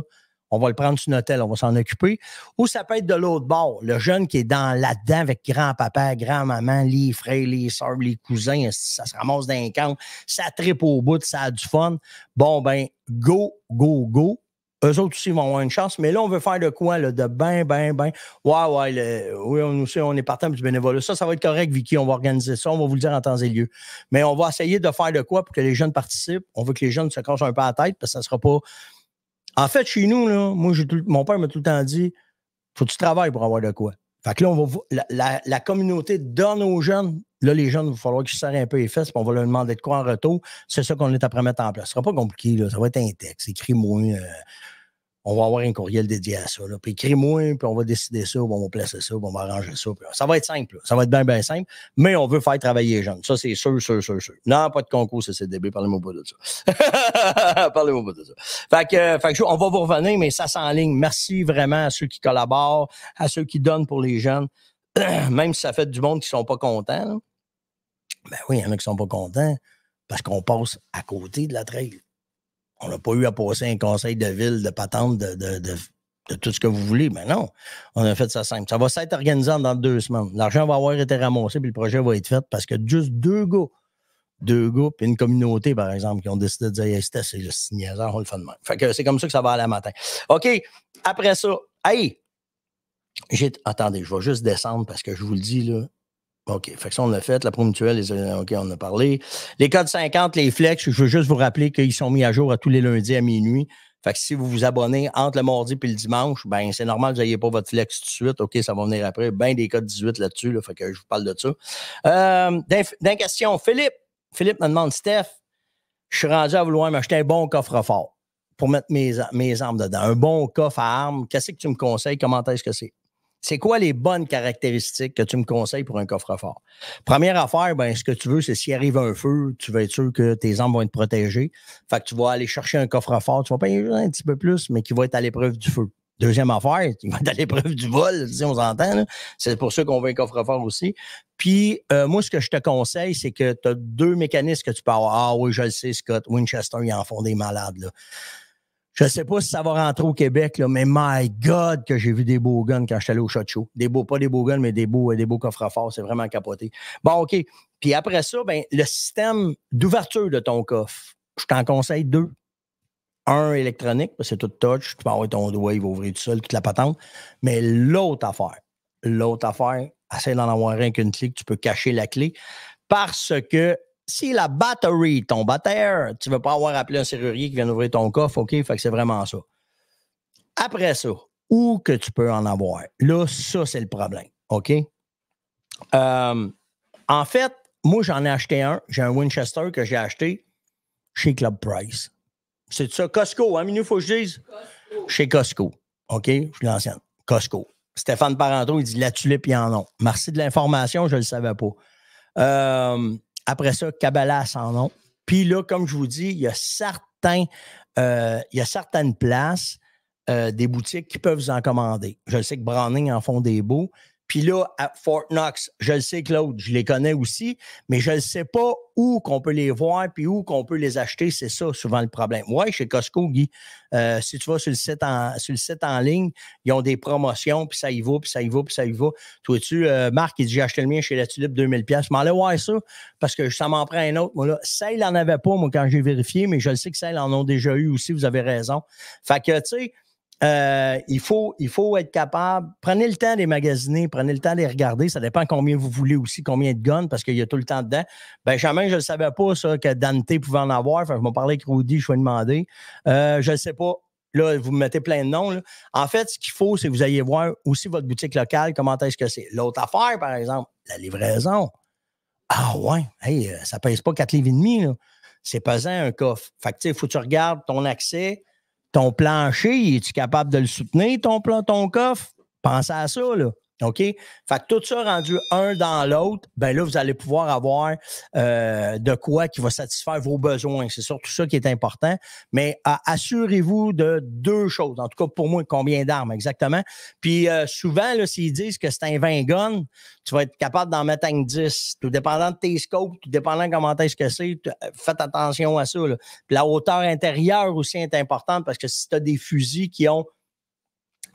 on va le prendre sur notre on va s'en occuper. Ou ça peut être de l'autre bord, le jeune qui est dans là-dedans avec grand-papa, grand-maman, les frères, les sœurs, les cousins, ça se ramasse d'un camp, ça tripe au bout, ça a du fun. Bon, ben, go, go, go. Eux autres aussi vont avoir une chance, mais là, on veut faire de quoi, de ben, ben, ben. Ouais, ouais, oui, on, aussi, on est partant du bénévolat. Ça, ça va être correct, Vicky, on va organiser ça, on va vous le dire en temps et lieu. Mais on va essayer de faire de quoi pour que les jeunes participent. On veut que les jeunes se cassent un peu la tête, parce que ça ne sera pas en fait, chez nous, moi, mon père m'a tout le temps dit faut que tu travailles pour avoir de quoi. Fait que là, la, communauté donne aux jeunes. Là, les jeunes, il va falloir qu'ils se serrent un peu les fesses, puis on va leur demander de quoi en retour. C'est ça qu'on est après mettre en place. Ce sera pas compliqué, Ça va être un texte, écrit moi euh, on va avoir un courriel dédié à ça. Puis écris-moi, puis on va décider ça, on va placer ça, on va arranger ça. ça va être simple. Ça va être bien, bien simple. Mais on veut faire travailler les jeunes. Ça, c'est sûr, sûr, sûr, sûr. Non, pas de concours, c'est CDB. Parlez-moi pas de ça. <laughs> Parlez-moi pas de ça. Fait que, euh, on va vous revenir, mais ça ligne. Merci vraiment à ceux qui collaborent, à ceux qui donnent pour les jeunes. <clears throat> Même si ça fait du monde qui ne sont pas contents. Ben oui, il y en a qui ne sont pas contents parce qu'on passe à côté de la trail. On n'a pas eu à passer un conseil de ville, de patente, de, tout ce que vous voulez. Mais non, on a fait ça simple. Ça va s'être organisé dans deux semaines. L'argent va avoir été ramassé, puis le projet va être fait parce que juste deux gars, deux gars, puis une communauté, par exemple, qui ont décidé de dire hey, c'est le signateur, on le fait de même. Fait que c'est comme ça que ça va aller à matin. OK, après ça, hey! Attendez, je vais juste descendre parce que je vous le dis, là, OK. Fait que ça, on l'a fait. La promutuelle, les, OK, on a parlé. Les codes 50, les flex, je veux juste vous rappeler qu'ils sont mis à jour à tous les lundis à minuit. Fait que si vous vous abonnez entre le mardi et le dimanche, ben c'est normal que vous n'ayez pas votre flex tout de suite. OK, ça va venir après. Ben des codes 18 là-dessus. Là, fait que je vous parle de ça. Euh, D'un question, Philippe. Philippe me demande, Steph, je suis rendu à vouloir m'acheter un bon coffre-fort pour mettre mes, mes armes dedans. Un bon coffre à armes. Qu'est-ce que tu me conseilles? Comment est-ce que c'est? C'est quoi les bonnes caractéristiques que tu me conseilles pour un coffre-fort? Première affaire, ben, ce que tu veux, c'est s'il arrive un feu, tu vas être sûr que tes armes vont être protégées. Fait que tu vas aller chercher un coffre-fort, tu vas payer un petit peu plus, mais qui va être à l'épreuve du feu. Deuxième affaire, qui va être à l'épreuve du vol, si on s'entend. C'est pour ça qu'on veut un coffre-fort aussi. Puis, euh, moi, ce que je te conseille, c'est que tu as deux mécanismes que tu peux avoir. Ah oui, je le sais, Scott, Winchester, ils en font des malades. Là. Je sais pas si ça va rentrer au Québec, là, mais my God, que j'ai vu des beaux guns quand je suis allé au shot show. Des beaux, pas des beaux guns, mais des beaux, euh, des beaux coffres à fort. C'est vraiment capoté. Bon, OK. Puis après ça, ben, le système d'ouverture de ton coffre, je t'en conseille deux. Un électronique, parce que c'est tout touch, tu peux avoir ton doigt, il va ouvrir tout seul, toute la patente. Mais l'autre affaire, l'autre affaire, essaie d'en avoir rien qu'une clé tu peux cacher la clé parce que si la batterie tombe à terre, tu ne veux pas avoir appelé un serrurier qui vient ouvrir ton coffre, OK? Fait que c'est vraiment ça. Après ça, où que tu peux en avoir? Là, ça, c'est le problème. OK? Euh, en fait, moi, j'en ai acheté un. J'ai un Winchester que j'ai acheté chez Club Price. C'est ça, Costco. Hein, il faut que je dise? Chez Costco. OK? Je suis l'ancienne. Costco. Stéphane Parenteau, il dit la tulipe, il en non. Merci de l'information, je ne le savais pas. Euh, après ça, Kabbalah sans nom. Puis là, comme je vous dis, il y a, certains, euh, il y a certaines places, euh, des boutiques qui peuvent vous en commander. Je sais que Browning en font des beaux. Puis là, à Fort Knox, je le sais, Claude, je les connais aussi, mais je ne sais pas où qu'on peut les voir puis où qu'on peut les acheter. C'est ça, souvent, le problème. Oui, chez Costco, Guy, euh, si tu vas sur le, site en, sur le site en ligne, ils ont des promotions, puis ça y va, puis ça y va, puis ça y va. Toi, tu, euh, Marc, il dit J'ai acheté le mien chez la Tulipe 2000$. Je m'en allais voir ça parce que ça m'en prend un autre. là, ça, il n'en avait pas, moi, quand j'ai vérifié, mais je le sais que ça, ils en ont déjà eu aussi. Vous avez raison. Fait que, tu sais, euh, il, faut, il faut être capable. Prenez le temps de les magasiner, prenez le temps de les regarder. Ça dépend combien vous voulez aussi, combien de guns, parce qu'il y a tout le temps dedans. jamais je ne savais pas ça, que Dante pouvait en avoir. Enfin, je m'en parlais avec Rudy, je suis demander. demandé euh, je ne sais pas. Là, vous me mettez plein de noms. En fait, ce qu'il faut, c'est que vous ayez voir aussi votre boutique locale, comment est-ce que c'est. L'autre affaire, par exemple, la livraison. Ah ouais, hey, euh, ça pèse pas 4,5 livres et demi. C'est pesant un coffre. Fait que, il faut que tu regardes ton accès, ton plancher, es-tu capable de le soutenir, ton, plan, ton coffre? Pensez à ça, là. OK? Fait que tout ça rendu un dans l'autre, ben là, vous allez pouvoir avoir euh, de quoi qui va satisfaire vos besoins. C'est surtout ça qui est important. Mais euh, assurez-vous de deux choses. En tout cas, pour moi, combien d'armes exactement. Puis euh, souvent, s'ils disent que c'est un 20 gun, tu vas être capable d'en mettre un 10. Tout dépendant de tes scopes, tout dépendant de comment est-ce que c'est, euh, faites attention à ça. Puis la hauteur intérieure aussi est importante parce que si tu as des fusils qui ont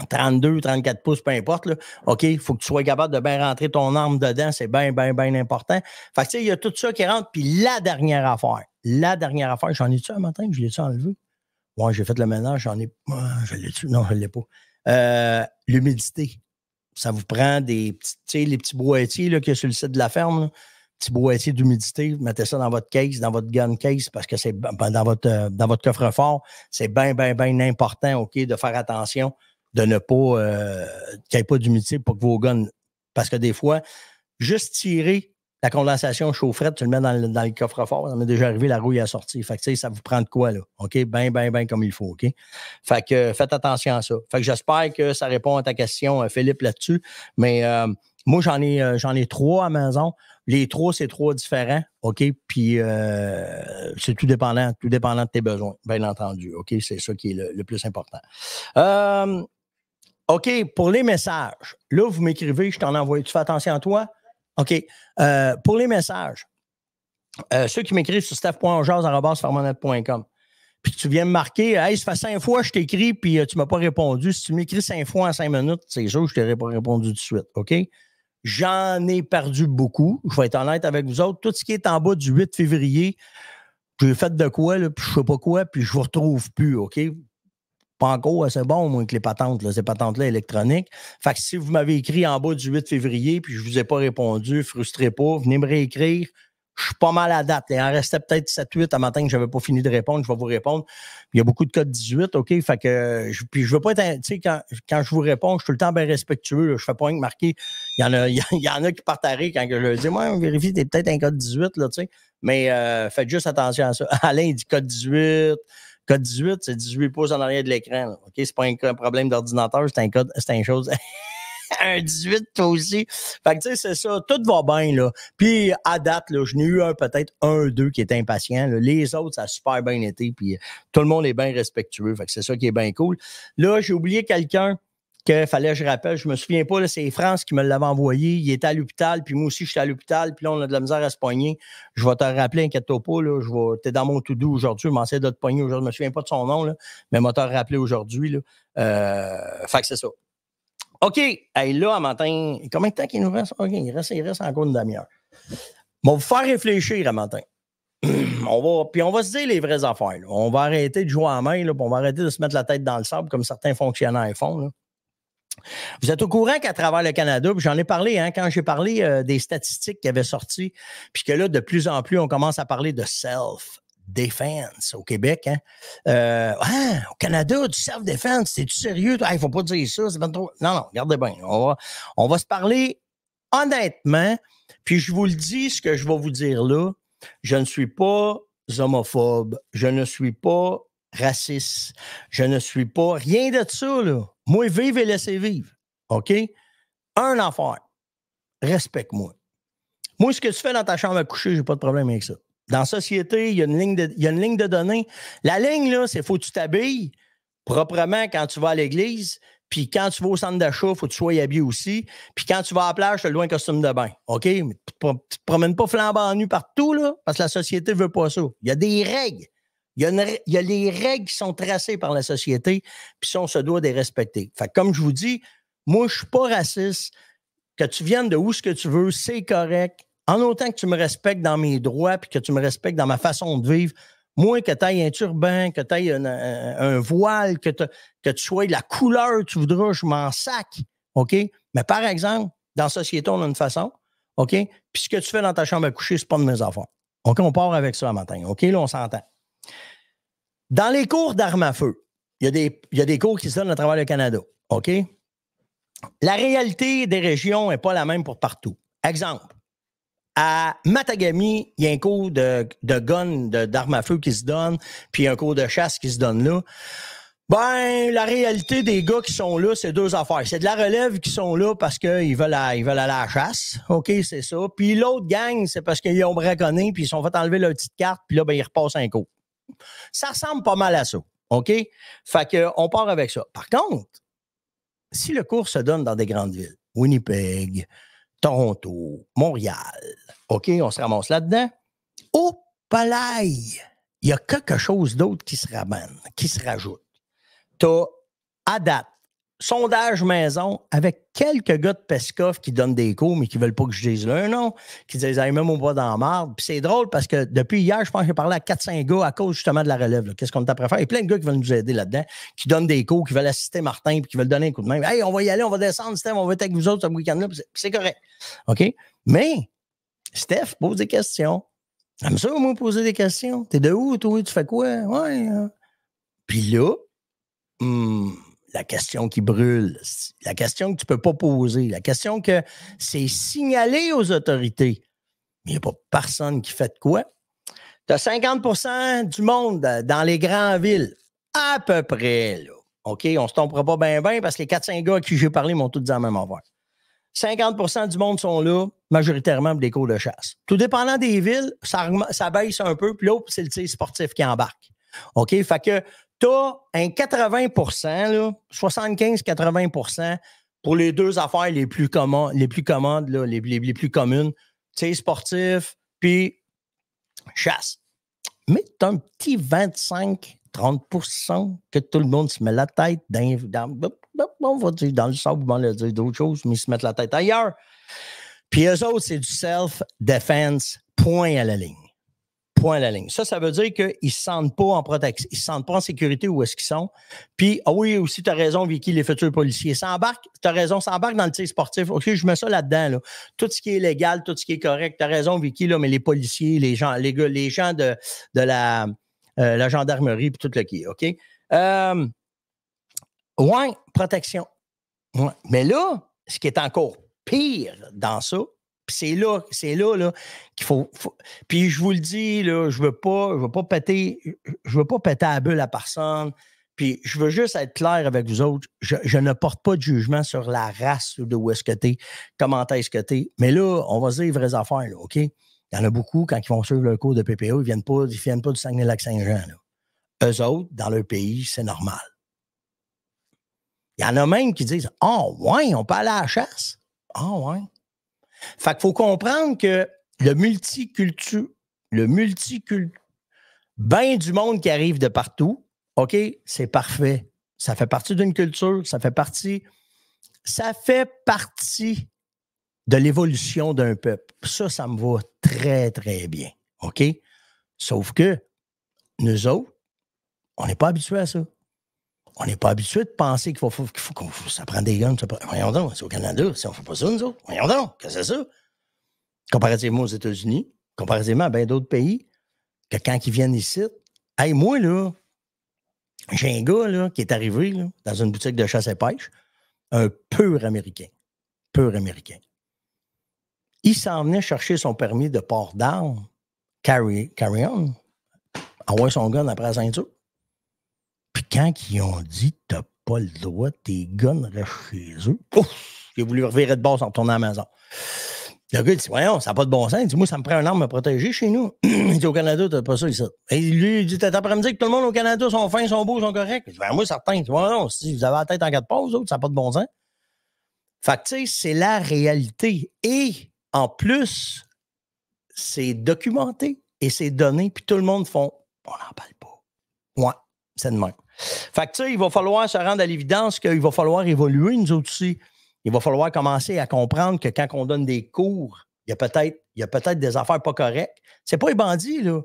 32, 34 pouces, peu importe. Là. OK, il faut que tu sois capable de bien rentrer ton arme dedans. C'est bien, bien, bien important. Fait que, tu il y a tout ça qui rentre. Puis la dernière affaire, la dernière affaire, j'en ai-tu un matin? Je l'ai-tu enlevé? Moi, j'ai fait le ménage, j'en ai. Non, je ne l'ai pas. Euh, l'humidité. Ça vous prend des petits, tu sais, les petits boîtiers qu'il y a sur le site de la ferme. petits Petit boîtier d'humidité, vous mettez ça dans votre case, dans votre gun case, parce que c'est ben, dans votre, euh, dans votre coffre-fort. C'est bien, bien, bien important, OK, de faire attention de ne pas euh, qu'il n'y ait pas d'humidité pour que vos guns. Parce que des fois, juste tirer la condensation chaufferette, tu le mets dans le, coffre-fort. Ça m'est déjà arrivé, la rouille a sorti. Fait que, ça vous prend de quoi, là? OK? Ben, ben, ben, comme il faut, OK? Fait que faites attention à ça. Fait que j'espère que ça répond à ta question, euh, Philippe, là-dessus. Mais euh, moi, j'en ai, euh, j'en ai trois à maison. Les trois, c'est trois différents, OK? Puis c'est tout dépendant, tout dépendant de tes besoins, bien entendu, OK? C'est ça qui est le, le plus important. OK, pour les messages, là, vous m'écrivez, je t'en envoie. Tu fais attention à toi? OK. Euh, pour les messages, euh, ceux qui m'écrivent sur staff.jazz.com, puis tu viens me marquer, hey, ça fait cinq fois que je t'écris, puis euh, tu ne m'as pas répondu. Si tu m'écris cinq fois en cinq minutes, c'est sûr que je ne t'aurais pas répondu tout de suite. OK? J'en ai perdu beaucoup. Je vais être honnête avec vous autres. Tout ce qui est en bas du 8 février, j'ai fait de quoi, puis je ne sais pas quoi, puis je ne vous retrouve plus. OK? pas encore assez bon, moins que les patentes, ces patentes-là électroniques. Fait que si vous m'avez écrit en bas du 8 février puis je ne vous ai pas répondu, frustrez pas, venez me réécrire. Je suis pas mal à date. Il en restait peut-être 7-8 à matin que je n'avais pas fini de répondre. Je vais vous répondre. Il y a beaucoup de codes 18, OK? Fait que, je, puis je veux pas être, tu sais, quand, je vous réponds, je suis tout le temps bien respectueux. Je Je fais pas rien que marquer. Il y en a, il y en a qui partent à rire quand je leur dis, moi, on vérifie, es peut-être un code 18, là, tu sais. Mais, euh, faites juste attention à ça. <laughs> Alain, dit code 18. Code 18, c'est 18 pouces en arrière de l'écran. OK, c'est pas un problème d'ordinateur, c'est un code, c'est une chose. <laughs> un 18, toi aussi. Fait que, tu sais, c'est ça. Tout va bien, là. Puis, à date, là, je n'ai eu peut-être un, ou deux qui étaient impatient. Les autres, ça a super bien été. Puis, euh, tout le monde est bien respectueux. Fait que c'est ça qui est bien cool. Là, j'ai oublié quelqu'un que fallait que je rappelle, je me souviens pas, c'est France qui me l'avait envoyé, il était à l'hôpital, puis moi aussi j'étais à l'hôpital, puis là on a de la misère à se poigner. Je vais te rappeler, inquiète-toi pas, là, je t'es dans mon tout doux aujourd'hui, je m'en de te pogner aujourd'hui, je me souviens pas de son nom, là, mais vais te rappeler aujourd'hui, euh, fait que c'est ça. OK, là, à matin, combien de temps qu'il nous reste? OK, il reste, il reste encore une demi-heure. On va vous faire réfléchir à matin. <clears throat> on va, puis on va se dire les vraies affaires. On va arrêter de jouer à main, là, puis on va arrêter de se mettre la tête dans le sable comme certains fonctionnaires font. Vous êtes au courant qu'à travers le Canada, j'en ai parlé hein, quand j'ai parlé euh, des statistiques qui avaient sorti, puis que là, de plus en plus, on commence à parler de self. defense au Québec. Hein. Euh, au Canada, du self defense c'est-tu sérieux? Il ne faut pas dire ça, c'est pas trop. Non, non, regardez bien. On va, on va se parler honnêtement, puis je vous le dis, ce que je vais vous dire là, je ne suis pas homophobe, je ne suis pas raciste. Je ne suis pas rien de ça, là. Moi, vivre et laisser vivre. OK? Un enfant, Respecte-moi. Moi, ce que tu fais dans ta chambre à coucher, j'ai pas de problème avec ça. Dans la société, il y a une ligne de, y a une ligne de données. La ligne, là, c'est faut que tu t'habilles proprement quand tu vas à l'église. Puis quand tu vas au centre d'achat, il faut que tu sois habillé aussi. Puis quand tu vas à la plage, tu te loin un costume de bain. OK? tu ne te promènes pas flambant nu partout, là, parce que la société ne veut pas ça. Il y a des règles. Il y, a les règles qui sont tracées par la société, puis on se doit de les respecter. comme je vous dis, moi, je ne suis pas raciste. Que tu viennes de où ce que tu veux, c'est correct. En autant que tu me respectes dans mes droits, puis que tu me respectes dans ma façon de vivre, moins que tu aies un turban, que tu ailles un, voile, que, tu sois de la couleur que tu voudras, je m'en sac. OK? Mais par exemple, dans la société, on a une façon. OK? Puis ce que tu fais dans ta chambre à coucher, ce pas de mes enfants. OK? On part avec ça à matin. OK? Là, on s'entend. Dans les cours d'armes à feu, il y, a des, des, cours qui se donnent à travers le Canada. OK? La réalité des régions n'est pas la même pour partout. Exemple, à Matagami, il y a un cours de, de gun, d'armes à feu qui se donne, puis un cours de chasse qui se donne là. Ben, la réalité des gars qui sont là, c'est deux affaires. C'est de la relève qui sont là parce qu'ils veulent, veulent aller à la chasse. OK, c'est ça. Puis l'autre gang, c'est parce qu'ils ont braconné, puis ils sont fait enlever leur petite carte, puis là, ben, ils repassent un cours. Ça ressemble pas mal à ça. OK? Fait qu'on part avec ça. Par contre, si le cours se donne dans des grandes villes, Winnipeg, Toronto, Montréal, OK, on se ramasse là-dedans. Au oh, palais, il y a quelque chose d'autre qui se ramène, qui se rajoute. Tu as, à sondage maison avec quelques gars de Pescoff qui donnent des cours, mais qui veulent pas que je dise leur nom, qui disent hey, même mon bois dans la marde. Puis c'est drôle parce que depuis hier, je pense que j'ai parlé à 4-5 gars à cause justement de la relève. Qu'est-ce qu'on t'a préféré? Il y a plein de gars qui veulent nous aider là-dedans, qui donnent des cours, qui veulent assister Martin, puis qui veulent donner un coup de main. Hey, on va y aller, on va descendre, Steph, on va être avec vous autres ce week-end-là. c'est correct. OK? Mais Steph pose des questions. J'aime ça, moi, poser des questions. T'es de où, toi? Tu fais quoi? Ouais. Hein. Puis là, hmm, la question qui brûle, la question que tu ne peux pas poser, la question que c'est signalé aux autorités. Mais il n'y a pas personne qui fait de quoi. Tu as 50 du monde dans les grandes villes, à peu près. OK, on ne se trompera pas bien, bien parce que les 4-5 gars à qui j'ai parlé m'ont tous dit en même affaire. 50 du monde sont là, majoritairement pour des cours de chasse. Tout dépendant des villes, ça, ça baisse un peu, puis l'autre, c'est le tir sportif qui embarque. OK? Fait que tu as un 80 75-80 pour les deux affaires les plus, communes, les plus commandes, les, plus communes, tu sportif, puis chasse. Mais tu as un petit 25-30 que tout le monde se met la tête dans, le sable, on va dire d'autres choses, mais ils se mettent la tête ailleurs. Puis eux autres, c'est du self-defense, point à la ligne la ligne. Ça, ça veut dire qu'ils ne se sentent pas en protection, ils sentent pas en sécurité où est-ce qu'ils sont. Puis, ah oui, aussi, tu as raison, Vicky, les futurs policiers s'embarquent, tu as raison, s'embarquent dans le tir sportif. OK, je mets ça là-dedans. Tout ce qui est légal, tout ce qui est correct, tu as raison, Vicky, là, mais les policiers, les gens, les gars, les gens de, euh, la, gendarmerie, puis tout le qui, OK? Euh, protection. Mais là, ce qui est encore pire dans ça, c'est là, c'est là, là qu'il faut, Puis je vous le dis, là, je veux pas, je veux pas péter, je veux pas péter à la bulle à personne. Puis je veux juste être clair avec vous autres. Je, ne porte pas de jugement sur la race ou de où est-ce que t'es, comment est-ce que t'es. Mais là, on va se dire les vraies affaires, OK? Il y en a beaucoup, quand ils vont suivre le cours de PPO, ils ne viennent pas, ils viennent pas du Saguenay-Lac-Saint-Jean. Eux autres, dans leur pays, c'est normal. Il y en a même qui disent Ah, oh, ouais, on peut aller à la chasse. Ah, oh, ouais. Fait qu'il faut comprendre que le multiculture, le multiculture, bien du monde qui arrive de partout, OK, c'est parfait. Ça fait partie d'une culture, ça fait partie, ça fait partie de l'évolution d'un peuple. Ça, ça me va très, très bien. OK? Sauf que nous autres, on n'est pas habitués à ça on n'est pas habitué de penser qu'il faut, qu'on faut, des guns. Voyons donc, c'est au Canada, si on ne fait pas ça, nous autres. Voyons donc, que c'est ça? Comparativement aux États-Unis, comparativement à bien d'autres pays, que quand ils viennent ici, hey, moi, là, j'ai un gars là, qui est arrivé dans une boutique de chasse et pêche, un pur américain. Pur américain. Il s'en venait chercher son permis de port d'armes, carry, carry on, envoyer son gun après la ceinture quand ils ont dit t'as pas le droit, tes guns restent chez eux, j'ai voulu revirer de base en retournant à la maison. Le gars, dit Voyons, ça n'a pas de bon sens. Il dit Moi, ça me prend un arme à protéger chez nous. <clears throat> il dit Au Canada, t'as pas ça ici. Et lui, il dit T'es après train me dire que tout le monde au Canada sont fins, sont beaux, sont corrects. Ben, moi, certains. non, si vous avez la tête en cas de pause, ça n'a pas de bon sens. Fait que, tu sais, c'est la réalité. Et en plus, c'est documenté et c'est donné. Puis tout le monde font On n'en parle pas. Ouais, c'est de même. Fait que, tu sais, il va falloir se rendre à l'évidence qu'il va falloir évoluer, nous aussi. Il va falloir commencer à comprendre que quand on donne des cours, il y a peut-être peut des affaires pas correctes. C'est pas les bandits, là,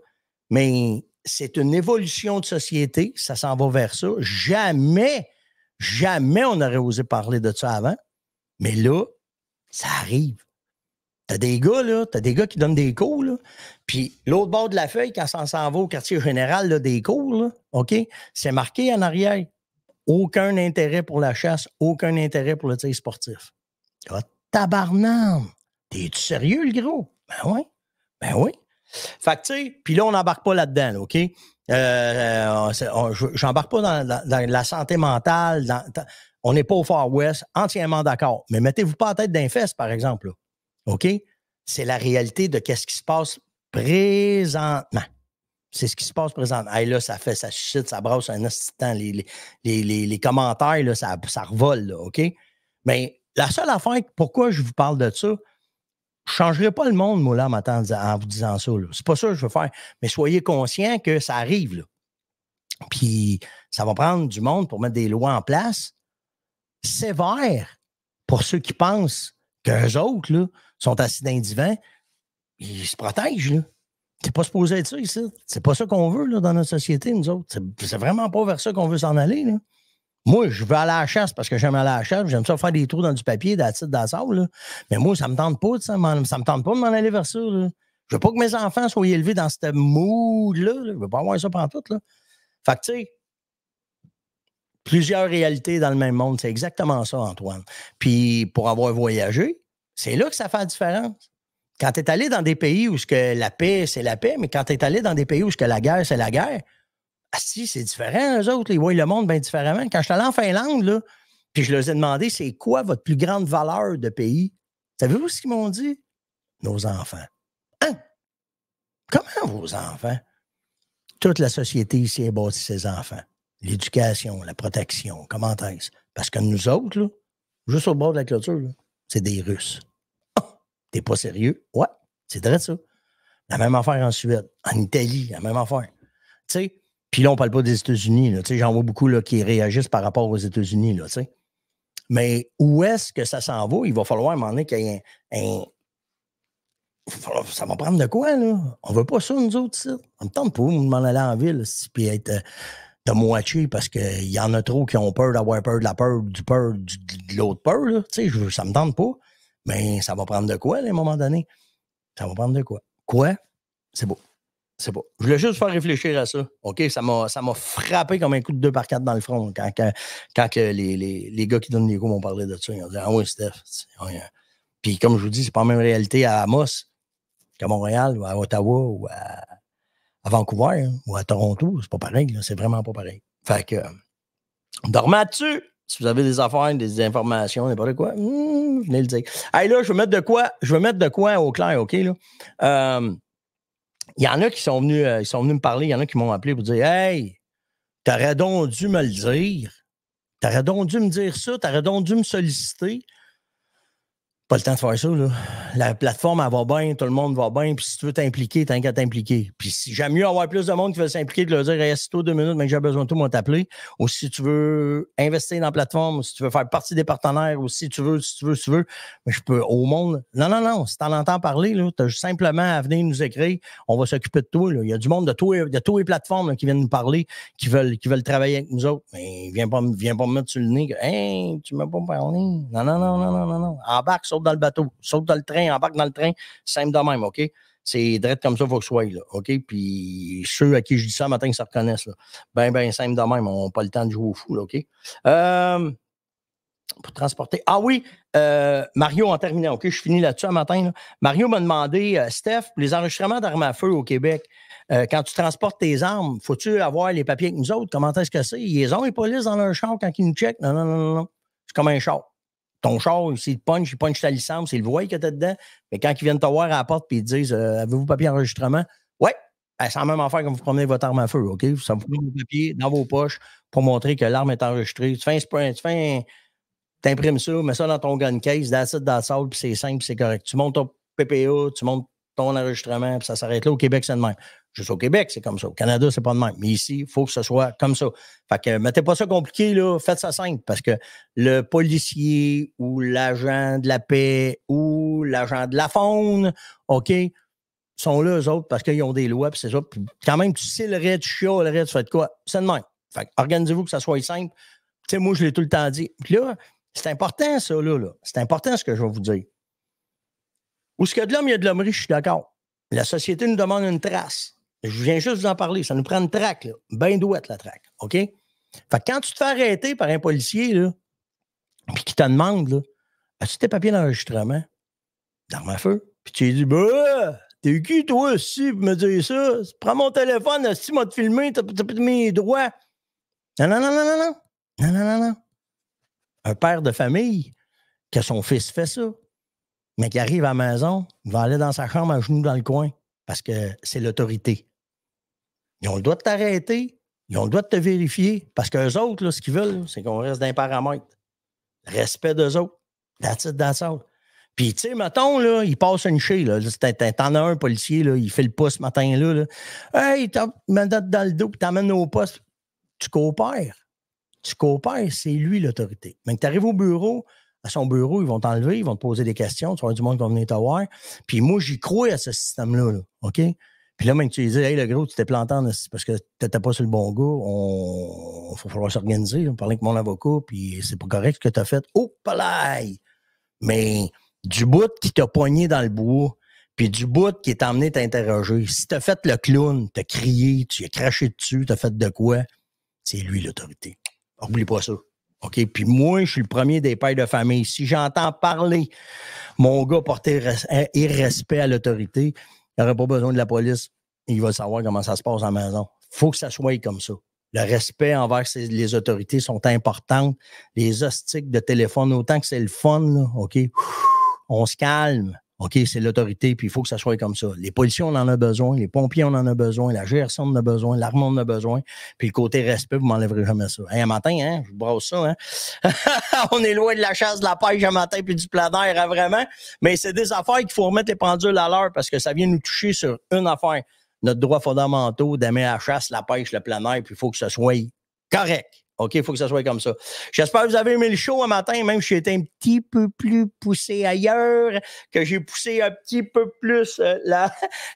mais c'est une évolution de société. Ça s'en va vers ça. Jamais, jamais on n'aurait osé parler de ça avant. Mais là, ça arrive. T'as des gars, là, t'as des gars qui donnent des coups, là. Puis l'autre bord de la feuille, quand ça s'en va au quartier général, là, des cours, OK, c'est marqué en arrière. Aucun intérêt pour la chasse, aucun intérêt pour le tir sportif. Ah, tabarnam! tes sérieux, le gros? Ben oui, ben oui. Fait que, tu sais, puis là, on n'embarque pas là-dedans, OK? Euh, euh, j'embarque pas dans, la santé mentale. on n'est pas au Far West, entièrement d'accord. Mais mettez-vous pas en tête d'un fesse, par exemple. OK? C'est la réalité de qu'est-ce qui se passe présentement. C'est ce qui se passe présentement. et là, ça fait, ça shit, ça brasse un instant. Les, les, les, commentaires, là, ça, ça revole, OK? Mais la seule affaire, pourquoi je vous parle de ça, je ne changerai pas le monde, moi, en, vous disant ça. C'est pas ça que je veux faire. Mais soyez conscient que ça arrive, Puis ça va prendre du monde pour mettre des lois en place sévères pour ceux qui pensent qu'eux autres, là, sont assis dans divan, ils se protègent, là. C'est pas supposé être ça ici. C'est pas ça qu'on veut là, dans notre société, nous autres. C'est vraiment pas vers ça qu'on veut s'en aller. Là. Moi, je veux à la chasse parce que j'aime à la chasse. J'aime ça faire des trous dans du papier, dans la dans la Mais moi, ça me tente pas, ça, ça me tente pas de m'en aller vers ça. Là. Je veux pas que mes enfants soient élevés dans ce mood-là. Je veux pas avoir ça pendant tout. Là. Fait que, tu sais, plusieurs réalités dans le même monde. C'est exactement ça, Antoine. Puis pour avoir voyagé, c'est là que ça fait la différence. Quand tu es allé dans des pays où que la paix, c'est la paix, mais quand tu es allé dans des pays où que la guerre, c'est la guerre, ah si, c'est différent, eux autres, ils voient le monde bien différemment. Quand je suis allé en Finlande, puis je leur ai demandé c'est quoi votre plus grande valeur de pays, savez-vous ce qu'ils m'ont dit? Nos enfants. Hein? Comment vos enfants? Toute la société ici a bâti ses enfants l'éducation, la protection, comment est-ce? Parce que nous autres, juste au bord de la clôture, c'est des Russes. Ah! t'es pas sérieux? Ouais, c'est vrai ça. La même affaire en Suède, en Italie, la même affaire. Tu sais, puis là, on parle pas des États-Unis. J'en vois beaucoup là, qui réagissent par rapport aux États-Unis. Là, Mais où est-ce que ça s'en va? Il va falloir un moment donné qu'il y ait un, Ça va prendre de quoi, là? On veut pas ça, nous autres, On En même temps, pour vous m'en d'aller en ville, puis être. Euh, de moitié parce qu'il y en a trop qui ont peur d'avoir peur de la peur, du peur, de l'autre peur. Tu sais, ça me tente pas. Mais ça va prendre de quoi, à un moment donné? Ça va prendre de quoi? Quoi? C'est beau. C'est beau. Je voulais juste faire réfléchir à ça. OK? Ça m'a, ça m'a frappé comme un coup de deux par quatre dans le front quand, quand, les, les, les, gars qui donnent les cours m'ont parlé de ça. Ils ont dit Ah oui, Steph. Hein. Puis comme je vous dis, c'est pas la même réalité à Amos qu'à Montréal ou à Ottawa ou à à Vancouver hein, ou à Toronto, c'est pas pareil, c'est vraiment pas pareil. Fait que, dormez dessus si vous avez des affaires, des informations, n'importe quoi, hmm, venez le dire. Hey, là, je veux mettre de quoi, je vais mettre de quoi au clair, OK? Il euh, y en a qui sont venus, euh, ils sont venus me parler, il y en a qui m'ont appelé pour dire Hey, t'aurais donc dû me le dire. T'aurais donc dû me dire ça, t'aurais donc dû me solliciter pas le temps de faire ça. Là. La plateforme, elle va bien, tout le monde va bien. Puis si tu veux t'impliquer, t'inquiète, t'impliquer. Puis si j'aime mieux avoir plus de monde qui veut s'impliquer de leur dire Reste-toi deux minutes, mais j'ai besoin de tout, moi t'appeler. Ou si tu veux investir dans la plateforme, si tu veux faire partie des partenaires, ou si tu veux, si tu veux, si tu veux. Mais je peux, au monde. Non, non, non. Si t'en entends parler, tu as juste simplement à venir nous écrire. On va s'occuper de tout. Il y a du monde de tous les, plateformes qui viennent nous parler, qui veulent, qui veulent travailler avec nous autres. Mais viens pas, me mettre sur le nez Hey, tu m'as pas parlé. Non, non, non, non, non, non, non. sur dans le bateau, saute dans le train, embarque dans le train, simple de même, OK? C'est direct comme ça, il faut que soit là, OK? Puis ceux à qui je dis ça matin, ils se reconnaissent, là. Ben, ben, simple de même, on n'a pas le temps de jouer au fou, OK? Euh, pour transporter. Ah oui, euh, Mario, en terminant, OK, je finis là-dessus un matin. Mario m'a demandé, euh, Steph, les enregistrements d'armes à feu au Québec, quand tu transportes tes armes, faut-tu avoir les papiers avec nous autres? Comment est-ce que c'est? Ils ont les polices dans leur char quand ils nous checkent? Non, non, non, non. C'est comme un char ton char, s'il te punch, il punch ta licence, il voit que t'es dedans. Mais quand ils viennent te voir à la porte et ils te disent euh, Avez-vous papier enregistrement Ouais, ben, C'est la même affaire faire comme vous promenez votre arme à feu, OK Ça vous prend vos papiers dans vos poches pour montrer que l'arme est enregistrée. Tu fais un sprint, tu fais un. imprimes ça, mets ça dans ton gun case, dans le sol, puis c'est simple, c'est correct. Tu montes ton PPA, tu montes ton enregistrement, puis ça s'arrête là. Au Québec, c'est le même. Juste au Québec, c'est comme ça. Au Canada, c'est pas de même. Mais ici, il faut que ce soit comme ça. Fait que mettez pas ça compliqué, là. Faites ça simple. Parce que le policier ou l'agent de la paix ou l'agent de la faune, OK, sont là, eux autres, parce qu'ils ont des lois, puis c'est ça. Puis quand même, tu sais le raid, tu tu fais quoi? C'est de même. Fait que organisez-vous que ça soit simple. Tu sais, moi, je l'ai tout le temps dit. là, c'est important, ça, là. C'est important ce que je vais vous dire. Où ce qu'il y a de l'homme, il y a de l'hommerie, je suis d'accord. La société nous demande une trace. Je viens juste vous en parler. Ça nous prend une traque, là. Ben douette, la traque. OK? Fait que quand tu te fais arrêter par un policier, là, puis qui te demande, là, as-tu tes papiers d'enregistrement? Dans ma feu. Puis tu lui dis, bah, t'es qui, toi, aussi, pour me dire ça? Prends mon téléphone, si moi te filmé, t'as de mes droits. Non, non, non, non, non, non. Non, non, non, non. Un père de famille, que son fils fait ça, mais qui arrive à la maison, il va aller dans sa chambre à genoux dans le coin parce que c'est l'autorité. Ils ont le droit de t'arrêter. Ils ont le droit de te vérifier. Parce qu'eux autres, ce qu'ils veulent, c'est qu'on reste dans les paramètres. Respect d'eux autres. That's dans that's all. Puis, tu sais, mettons, là, il passe une chée. T'en as un policier, là, il fait le pas ce matin-là. Hey, Hey, donné dans le dos, puis t'amènes au poste. Tu coopères. Tu coopères, c'est lui l'autorité. Mais que tu arrives au bureau, à son bureau, ils vont t'enlever, ils vont te poser des questions, tu vas avoir du monde qui va venir te voir. Puis moi, j'y crois à ce système Là, OK? Puis là, même tu disais hey, le gros, tu t'es planté parce que t'étais pas sur le bon gars, on, faut falloir s'organiser, on parlait avec mon avocat, puis c'est pas correct ce que t'as fait. Oh, palais! Mais du bout qui t'a poigné dans le bois, puis du bout qui est emmené t'interroger, si t'as fait le clown, t'as crié, tu as craché dessus, t'as fait de quoi, c'est lui l'autorité. Ah, oublie pas ça. OK? Puis moi, je suis le premier des pères de famille. Si j'entends parler mon gars porter euh, irrespect à l'autorité, il n'aurait pas besoin de la police. Il va savoir comment ça se passe à la maison. Il faut que ça soit comme ça. Le respect envers les autorités sont importantes. Les hostiques de téléphone, autant que c'est le fun, OK? On se calme. OK, c'est l'autorité, puis il faut que ça soit comme ça. Les policiers, on en a besoin, les pompiers, on en a besoin, la GRC, on en a besoin, l'armée, on en a besoin, puis le côté respect, vous m'enlèverez jamais ça. Hey, un matin, hein, je brosse ça, hein? <laughs> on est loin de la chasse, de la pêche un matin, puis du plein air, hein, vraiment. Mais c'est des affaires qu'il faut remettre les pendules à l'heure parce que ça vient nous toucher sur une affaire, notre droit fondamental d'aimer la chasse, la pêche, le plein air, puis il faut que ce soit correct. OK, il faut que ça soit comme ça. J'espère que vous avez aimé le show un matin, même si j'ai été un petit peu plus poussé ailleurs, que j'ai poussé un petit peu plus euh, <laughs> la,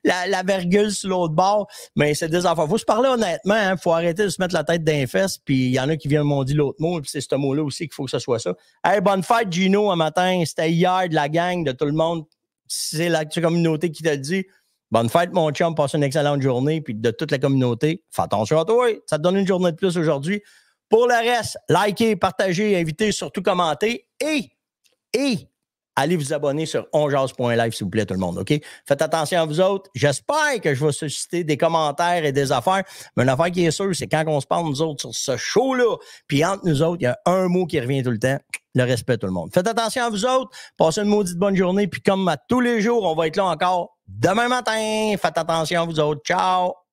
la, virgule sur l'autre bord. Mais c'est des enfants. Faut se parler honnêtement, hein. Faut arrêter de se mettre la tête d'un fesses. puis il y en a qui viennent m'ont dit l'autre mot, puis c'est ce mot-là aussi qu'il faut que ce soit ça. Hey, bonne fête, Gino, un matin. C'était hier de la gang, de tout le monde. C'est la communauté qui t'a dit. Bonne fête, mon chum. Passe une excellente journée. Puis de toute la communauté, fais attention à toi. Ça te donne une journée de plus aujourd'hui. Pour le reste, likez, partagez, invitez, surtout commentez et, et allez vous abonner sur onjase.live, s'il vous plaît, tout le monde, OK? Faites attention à vous autres. J'espère que je vais susciter des commentaires et des affaires. Mais une affaire qui est sûre, c'est quand on se parle, nous autres, sur ce show-là, puis entre nous autres, il y a un mot qui revient tout le temps, le respect, tout le monde. Faites attention à vous autres. Passez une maudite bonne journée. Puis comme à tous les jours, on va être là encore demain matin. Faites attention à vous autres. Ciao!